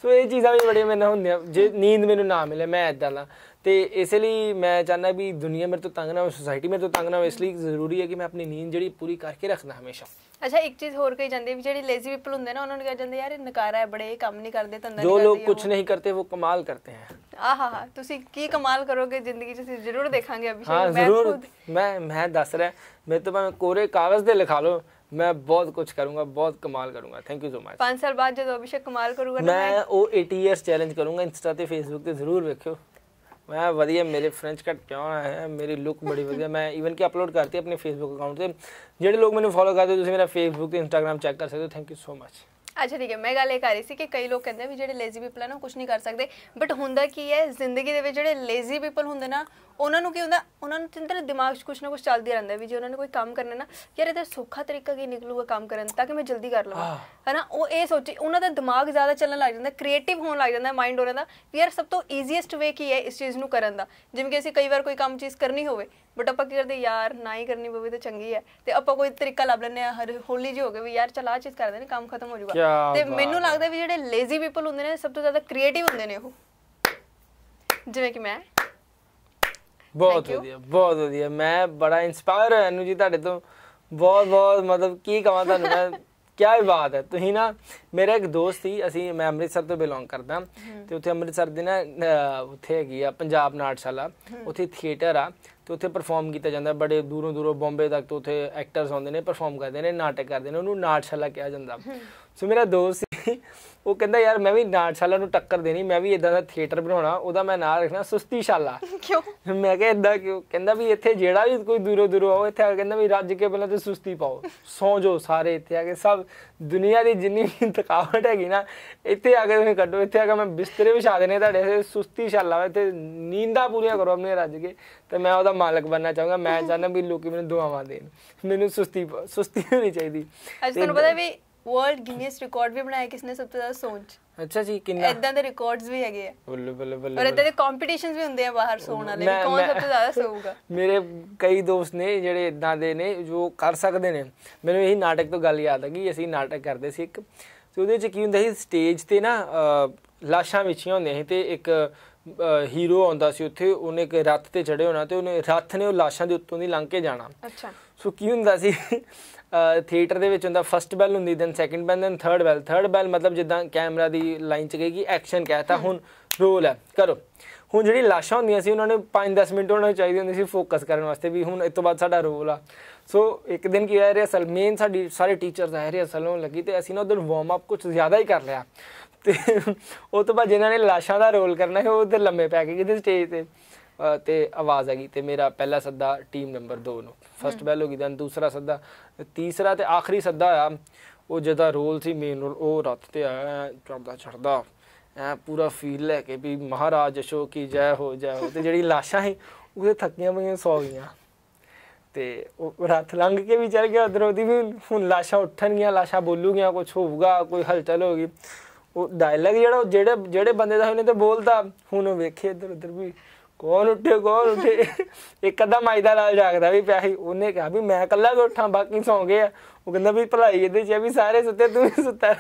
ਸੋ ਇਹ ਚੀਜ਼ਾਂ ਵੀ ਬੜੀਆਂ ਮੈਨਾਂ ਹੁੰਦੀਆਂ ਜੇ ਨੀਂਦ ਮੈਨੂੰ ਨਾ ਮਿਲੇ ਮੈਂ ਇਦਾਂ ਦਾ ਤੇ ਇਸ ਲਈ ਮੈਂ ਚਾਹਨਾ ਵੀ ਦੁਨੀਆ ਮੇਰੇ ਤੋਂ ਤੰਗ ਨਾ ਹੋਵੇ ਸੋਸਾਇਟੀ ਮੇਰੇ ਤੋਂ ਤੰਗ ਨਾ ਹੋਵੇ ਇਸ ਲਈ ਜ਼ਰੂਰੀ ਹੈ ਕਿ ਮੈਂ ਆਪਣੀ ਨੀਂਦ ਜਿਹੜੀ ਪੂਰੀ ਕਰਕੇ ਰੱਖਣਾ ਹਮੇਸ਼ਾ ਅੱਛਾ ਇੱਕ ਚੀਜ਼ ਹੋਰ ਕਹੀ ਜਾਂਦੀ ਵੀ ਜਿਹੜੇ ਲੇਜ਼ੀ ਪੀਪਲ ਹੁੰਦੇ ਨਾ ਉਹਨਾਂ ਨੂੰ ਕਹਿ ਜਾਂਦੇ ਯਾਰ ਇਹ ਨਕਾਰਾ ਹੈ ਬੜੇ ਕੰਮ ਨਹੀਂ ਕਰਦੇ ਤੰਦਰ ਜੋ ਲੋਕ ਕੁਝ ਨਹੀਂ ਕਰਤੇ ਉਹ ਕਮਾਲ ਕਰਤੇ ਹਨ ਆਹਾ ਤੁਸੀਂ ਕੀ ਕਮਾਲ ਕਰੋਗੇ ਜ਼ਿੰਦਗੀ 'ਚ ਤੁਸੀਂ ਜ਼ਰੂਰ ਦੇਖਾਂਗੇ ਅਭਿਸ਼ੇਕ ਮੈਂ ਮੈਂ ਦੱਸ ਰਿਹਾ ਮੇਰੇ ਤੋਂ ਭਾਵੇਂ ਕੋਰੇ ਕਾਗਜ਼ ਤੇ ਲਿਖਾ ਲਓ ਮੈਂ ਬਹੁਤ ਕੁਝ ਕਰੂੰਗਾ ਬਹੁਤ ਕਮਾਲ ਕਰੂੰਗਾ ਥੈਂਕ ਯੂ ਸੋ ਮਚ 5 ਸਾਲ ਬਾਅਦ ਜਦੋਂ ਅਭਿਸ਼ੇਕ ਕਮਾਲ ਕਰੂਗਾ ਮੈਂ ਉਹ 80 ਇਅਰਸ ਚੈਲੰਜ ਕਰੂੰਗਾ ਇੰਸਟਾ ਤੇ ਫੇਸਬੁੱਕ ਤੇ ਜ਼ਰੂਰ ਵੇਖਿਓ ਮੈਂ ਵਧੀਆ ਮੇਰੇ ਫ੍ਰੈਂਚ ਕੱਟ ਆਇਆ ਹੈ ਮੇਰੀ ਲੁੱਕ ਬੜੀ ਵਧੀਆ ਮੈਂ ਇਵਨ ਕਿ ਅਪਲੋਡ ਕਰਤੀ ਆਪਣੇ ਫੇਸਬੁੱਕ ਅਕਾਊਂਟ ਤੇ ਜਿਹੜੇ ਲੋਕ ਮੈਨੂੰ ਫੋਲੋ ਕਰਦੇ ਤੁਸੀਂ ਮੇਰਾ ਫੇਸਬੁੱਕ ਤੇ ਇੰਸਟਾਗ੍ਰam ਚੈੱਕ ਕਰ ਸਕਦੇ ਹੋ ਥੈਂਕ ਯੂ ਸੋ ਮਚ ਅੱਛਾ ਠੀਕ ਹੈ ਮੈਂ ਗੱਲ ਇਹ ਕਰ ਰਹੀ ਸੀ ਕਿ ਕਈ ਲੋਕ ਕਹਿੰਦੇ ਵੀ ਜਿਹੜੇ ਲੇਜ਼ੀ ਪੀਪਲ ਹਨ ਉਹ ਕੁਝ ਨਹੀਂ ਕਰ ਸਕਦੇ ਬਟ ਹੁੰਦਾ ਕੀ ਹੈ ਜ਼ਿੰਦਗੀ ਦੇ ਵਿੱਚ ਜਿਹੜੇ ਲੇਜ਼ੀ ਪੀਪਲ ਹੁੰਦੇ ਨਾ ਉਹਨਾਂ ਨੂੰ ਕੀ ਹੁੰਦਾ ਉਹਨਾਂ ਨੂੰ ਤਿੰਦਰ ਦਿਮਾਗ 'ਚ ਕੁਝ ਨਾ ਕੁਝ ਚੱਲਦੀ ਰਹਿੰਦਾ ਵੀ ਜੇ ਉਹਨਾਂ ਨੇ ਕੋਈ ਕੰਮ ਕਰਨਾ ਨਾ ਯਾਰ ਇਹਦਾ ਸੌਖਾ ਤਰੀਕਾ ਕੀ ਨਿਕਲੂਗਾ ਕੰਮ ਕਰਨ ਤਾਂ ਕਿ ਮੈਂ ਜਲਦੀ ਕਰ ਲਵਾਂ ਹੈਨਾ ਉਹ ਇਹ ਸੋਚੀ ਉਹਨਾਂ ਦਾ ਦਿਮਾਗ ਜ਼ਿਆਦਾ ਚੱਲਣ ਲੱਗ ਜਾਂਦਾ ਕ੍ਰੀਏਟਿਵ ਹੋਣ ਲੱਗ ਜਾਂਦਾ ਮਾਈਂਡ ਉਹਨਾਂ ਦਾ ਵੀ ਯਾਰ ਸਭ ਤੋਂ ਈਜ਼ੀਐਸਟ ਵੇ ਕੀ ਹੈ ਇਸ ਚੀਜ਼ ਨੂੰ ਕਰਨ ਦਾ ਜਿਵੇਂ ਕਿ ਅਸੀਂ ਕਈ ਵਾਰ ਕੋਈ ਕੰਮ ਚੀਜ਼ ਕਰਨੀ ਹੋਵੇ ਬਟ ਆਪਾਂ ਕੀ ਕਰਦੇ ਯਾਰ ਨਾ ਹੀ ਕਰਨੀ ਪਵੇ ਤਾਂ ਚੰਗੀ ਹੈ ਤੇ ਆਪਾਂ ਕੋਈ ਤਰੀਕਾ ਲੱਭ ਲੈਂਦੇ ਆ ਹਰ ਹੋਲੀ ਜੀ ਹੋ ਗਏ ਵੀ ਯਾਰ ਚਲ ਆ ਚੀਜ਼ ਕਰ ਦੇਣੀ ਕੰਮ ਖਤਮ ਹੋ ਜਾਊਗਾ ਤੇ ਮੈਨੂੰ ਲੱਗਦਾ ਵੀ ਜਿਹੜੇ ਲੇਜ਼ੀ ਪੀਪਲ ਹੁੰਦੇ ਨੇ ਸਭ ਤੋਂ ਜ਼ਿਆਦਾ ਕ੍ਰੀਏਟਿਵ ਹੁੰਦੇ ਨੇ ਉਹ ਜਿਵੇਂ ਕਿ ਮੈਂ ਬਹੁਤ ਵਧੀਆ ਬਹੁਤ ਵਧੀਆ ਮੈਂ ਬੜਾ ਇਨਸਪਾਇਰ ਹੋਇਆ ਨੂੰ ਜੀ ਤੁਹਾਡੇ ਤੋਂ ਬਹੁਤ ਬਹੁਤ ਮਤਲਬ ਕੀ ਕਹਾਂ ਤੁਹਾਨੂੰ ਮੈਂ ਕਿਆ ਬਾਤ ਹੈ ਤੁਸੀਂ ਨਾ ਮੇਰਾ ਇੱਕ ਦੋਸਤ ਸੀ ਅਸੀਂ ਮੈਂ ਅੰਮ੍ਰਿਤਸਰ ਤੋਂ ਬਿਲੋਂਗ ਕਰਦਾ ਤੇ ਉੱਥੇ ਅੰਮ੍ਰਿਤਸਰ ਦੇ ਨਾ ਉੱਥੇ ਹੈਗੀ ਆ ਪੰਜਾਬ ਨਾਟਸ਼ਾਲਾ ਉੱਥੇ ਥੀਏਟਰ ਆ ਤੇ ਉੱਥੇ ਪਰਫਾਰਮ ਕੀਤਾ ਜਾਂਦਾ ਬੜੇ ਦੂਰੋਂ ਦੂਰੋਂ ਬੰਬੇ ਤੱਕ ਤੋਂ ਉੱਥੇ ਐਕਟਰਸ ਆਉਂਦੇ ਨੇ ਪਰਫਾਰਮ ਕਰਦੇ ਨੇ ਨਾਟਕ ਕਰਦੇ ਨੇ ਉਹਨੂੰ ਨਾਟਸ਼ਾਲਾ ਕਿਹਾ ਜਾਂਦਾ ਸੋ ਮੇਰਾ ਦੋਸਤ ਸੀ ਉਹ ਕਹਿੰਦਾ ਯਾਰ ਮੈਂ ਵੀ ਨਾਟਸ਼ਾਲਾ ਨੂੰ ਟੱਕਰ ਦੇਣੀ ਮੈਂ ਵੀ ਇਦਾਂ ਦਾ ਥੀਏਟਰ ਬਣਾਉਣਾ ਉਹਦਾ ਮੈਂ ਨਾਂ ਰੱਖਣਾ ਸੁਸਤੀਸ਼ਾਲਾ ਕਿਉਂ ਮੈਂ ਕਿਹਾ ਇਦਾਂ ਕਿਉਂ ਕਹਿੰਦਾ ਵੀ ਇੱਥੇ ਜਿਹੜਾ ਵੀ ਕੋਈ ਦੂਰੋਂ ਦੂਰੋਂ ਆਓ ਇੱਥੇ ਆ ਕਹਿੰਦਾ ਵੀ ਰੱਜ ਕੇ ਪਹਿਲਾਂ ਤੇ ਸੁਸਤੀ ਪਾਓ ਸੌ ਜੋ ਸਾਰੇ ਇੱਥੇ ਆ ਕੇ ਸਭ ਦੁਨੀਆ ਦੀ ਜਿੰਨੀ ਵੀ ਥਕਾਵਟ ਹੈਗੀ ਨਾ ਇੱਥੇ ਆ ਕੇ ਤੁਸੀਂ ਕੱਢੋ ਇੱਥੇ ਆ ਕੇ ਮੈਂ ਬਿਸਤਰੇ ਵਿਛਾ ਦੇਣੇ ਤੁਹਾਡੇ ਸੁਸਤੀਸ਼ਾਲਾ ਇੱਥੇ ਨੀਂਦਾਂ ਪੂਰੀਆਂ ਕਰੋ ਆਪਣੇ ਰੱਜ ਕੇ ਤੇ ਮੈਂ ਉਹਦਾ ਮਾਲਕ ਬੰਨਣਾ ਚਾਹੂੰਗਾ ਮੈਂ ਚਾਹੁੰਦਾ ਵੀ ਲੋਕੀ ਮੈਨੂੰ ਦੁਆਵਾਂ ਦੇਣ ਮੈਨੂੰ ਸੁਸਤੀ ਸੁਸਤੀ ਹੋਣੀ ਚਾਹੀਦੀ ਅੱਜ ਤੁਹਾਨੂੰ ਪਤਾ ਵੀ ਵਰਲਡ ਗਿਨੀਸ ਰਿਕਾਰਡ ਵੀ ਬਣਾਇਆ ਕਿਸਨੇ ਸਭ ਤੋਂ ਜ਼ਿਆਦਾ ਸੌਂਚ ਅੱਛਾ ਜੀ ਕਿੰਨਾ ਇਦਾਂ ਦੇ ਰਿਕਾਰਡਸ ਵੀ ਹੈਗੇ ਆ ਬੱਲੇ ਬੱਲੇ ਬੱਲੇ ਔਰ ਇਦਾਂ ਦੇ ਕੰਪੀਟੀਸ਼ਨਸ ਵੀ ਹੁੰਦੇ ਆ ਬਾਹਰ ਸੌਣ ਵਾਲੇ ਵੀ ਕੌਣ ਸਭ ਤੋਂ ਜ਼ਿਆਦਾ ਸੌਊਗਾ ਮੇਰੇ ਕਈ ਦੋਸਤ ਨੇ ਜਿਹੜੇ ਇਦਾਂ ਦੇ ਨੇ ਜੋ ਕਰ ਸਕਦੇ ਨੇ ਮੈਨੂੰ ਇਹੀ ਨਾਟਕ ਤੋਂ ਗੱਲ ਯਾਦ ਆ ਗਈ ਅਸੀਂ ਨਾਟਕ ਕਰਦੇ ਸੀ ਇੱਕ ਤੇ ਉਹਦੇ ਚ ਕੀ ਹੁੰਦਾ ਸੀ ਸਟੇਜ ਤੇ ਨਾ ਲਾਸ਼ਾਂ ਵਿਛੀਆਂ ਹੁੰਦੀਆਂ ਸੀ ਤੇ ਇੱਕ ਹੀਰੋ ਆਉਂਦਾ ਸੀ ਉੱਥੇ ਉਹਨੇ ਇੱਕ ਰੱਥ ਤੇ ਚੜ੍ਹੇ ਹੋਣਾ ਤੇ ਉਹਨੇ ਰੱਥ ਨੇ ਉਹ ਲਾਸ਼ਾਂ ਦੇ ਉੱਤੋਂ ਦੀ ਲੰਘ ਕੇ ਜਾਣਾ ਅੱਛਾ ਸੋ ਕੀ ਹੁੰਦਾ ਸੀ ਥੀਏਟਰ ਦੇ ਵਿੱਚ ਹੁੰਦਾ ਫਸਟ ਬੈਲ ਹੁੰਦੀ then second bell then third bell third bell ਮਤਲਬ ਜਿੱਦਾਂ ਕੈਮਰਾ ਦੀ ਲਾਈਨ ਚ ਗਈ ਕਿ ਐਕਸ਼ਨ ਕਹਿਤਾ ਹੁਣ ਰੋਲ ਹੈ ਕਰੋ ਹੁਣ ਜਿਹੜੀ ਲਾਸ਼ਾਂ ਹੁੰਦੀਆਂ ਸੀ ਉਹਨਾਂ ਨੇ 5-10 ਮਿੰਟ ਹੋਣਾ ਚਾਹੀਦੇ ਹੁੰਦੇ ਸੀ ਫੋਕਸ ਕਰਨ ਵਾਸਤੇ ਵੀ ਹੁਣ ਇਸ ਤੋਂ ਬਾਅਦ ਸਾਡਾ ਰੋਲ ਆ ਸੋ ਇੱਕ ਦਿਨ ਕੀ ਹੋਇਆ ਸਲ ਮੇਨ ਸਾਡੀ ਸਾਰੇ ਟੀਚਰਸ ਆਏ ਰਿਹਸਲ ਨੂੰ ਲੱਗੀ ਤੇ ਅਸੀਂ ਨਾ ਉਧਰ ਵਾਰਮ ਅਪ ਕੁਝ ਜ਼ਿਆਦਾ ਹੀ ਕਰ ਲਿਆ ਤੇ ਉਸ ਤੋਂ ਬਾਅਦ ਜਿਨ੍ਹਾਂ ਨੇ ਲਾਸ਼ਾਂ ਦਾ ਰੋਲ ਕਰਨਾ ਹੈ ਉਹ ਉਧਰ ਲੰਮੇ ਪੈ ਕੇ ਕਿਤੇ ਸਟੇਜ ਤੇ ਤੇ ਆਵਾਜ਼ ਆ ਗਈ ਤੇ ਮੇਰਾ ਪਹਿਲਾ ਸੱਦਾ ਟੀਮ ਨੰਬਰ 2 ਨੂੰ ਫਰਸਟ ਬੈਲ ਹੋ ਗਈ ਦਨ ਦੂਸਰਾ ਸੱਦਾ ਤੀਸਰਾ ਤੇ ਆਖਰੀ ਸੱਦਾ ਆ ਉਹ ਜਿਹਦਾ ਰੋਲ ਸੀ ਮੇਨ ਰੋਲ ਉਹ ਰੱਤ ਤੇ ਆਇਆ ਚੜਦਾ ਛੜਦਾ ਐ ਪੂਰਾ ਫੀਲ ਲੈ ਕੇ ਵੀ ਮਹਾਰਾਜ ਅਸ਼ੋਕ ਕੀ ਜੈ ਹੋ ਜੈ ਹੋ ਤੇ ਜਿਹੜੀ ਲਾਸ਼ਾਂ ਸੀ ਉਹਦੇ ਥੱਕੀਆਂ ਪਈਆਂ ਸੌ ਗਈਆਂ ਤੇ ਉਹ ਰਾਤ ਲੰਘ ਕੇ ਵੀ ਚਲ ਗਿਆ ਉਧਰੋਂ ਦੀ ਵੀ ਹੁਣ ਲਾਸ਼ਾਂ ਉੱਠਣਗੀਆਂ ਲਾਸ਼ਾਂ ਬੋਲੂਗੀਆਂ ਕੁਝ ਹੋਊਗਾ ਕੋਈ ਹਲਚਲ ਹੋਗੀ ਉਹ ਡਾਇਲੌਗ ਜਿਹੜਾ ਜਿਹੜੇ ਜਿਹੜੇ ਬੰਦੇ ਦਾ ਉਹਨੇ ਤੇ ਬੋਲਦਾ ਹੁਣ ਵੇਖੇ ਇਧਰ ਉਧਰ ਵੀ ਕੌਣ ਉੱਠੇ ਕੌਣ ਉੱਠੇ ਇੱਕਦਮ ਆਇਦਾ ਲਾਲ ਜਾਗਦਾ ਵੀ ਪਿਆ ਸੀ ਉਹਨੇ ਕਿਹਾ ਵੀ ਮੈਂ ਇਕੱਲਾ ਉੱਠਾਂ ਬਾਕੀ ਸੌਂ ਗਏ ਆ ਉਹ ਕਹਿੰਦਾ ਵੀ ਭਲਾਈ ਇਹਦੇ 'ਚ ਵੀ ਸਾਰੇ ਸੁੱਤੇ ਤੂੰ ਵੀ ਸੁੱਤਾ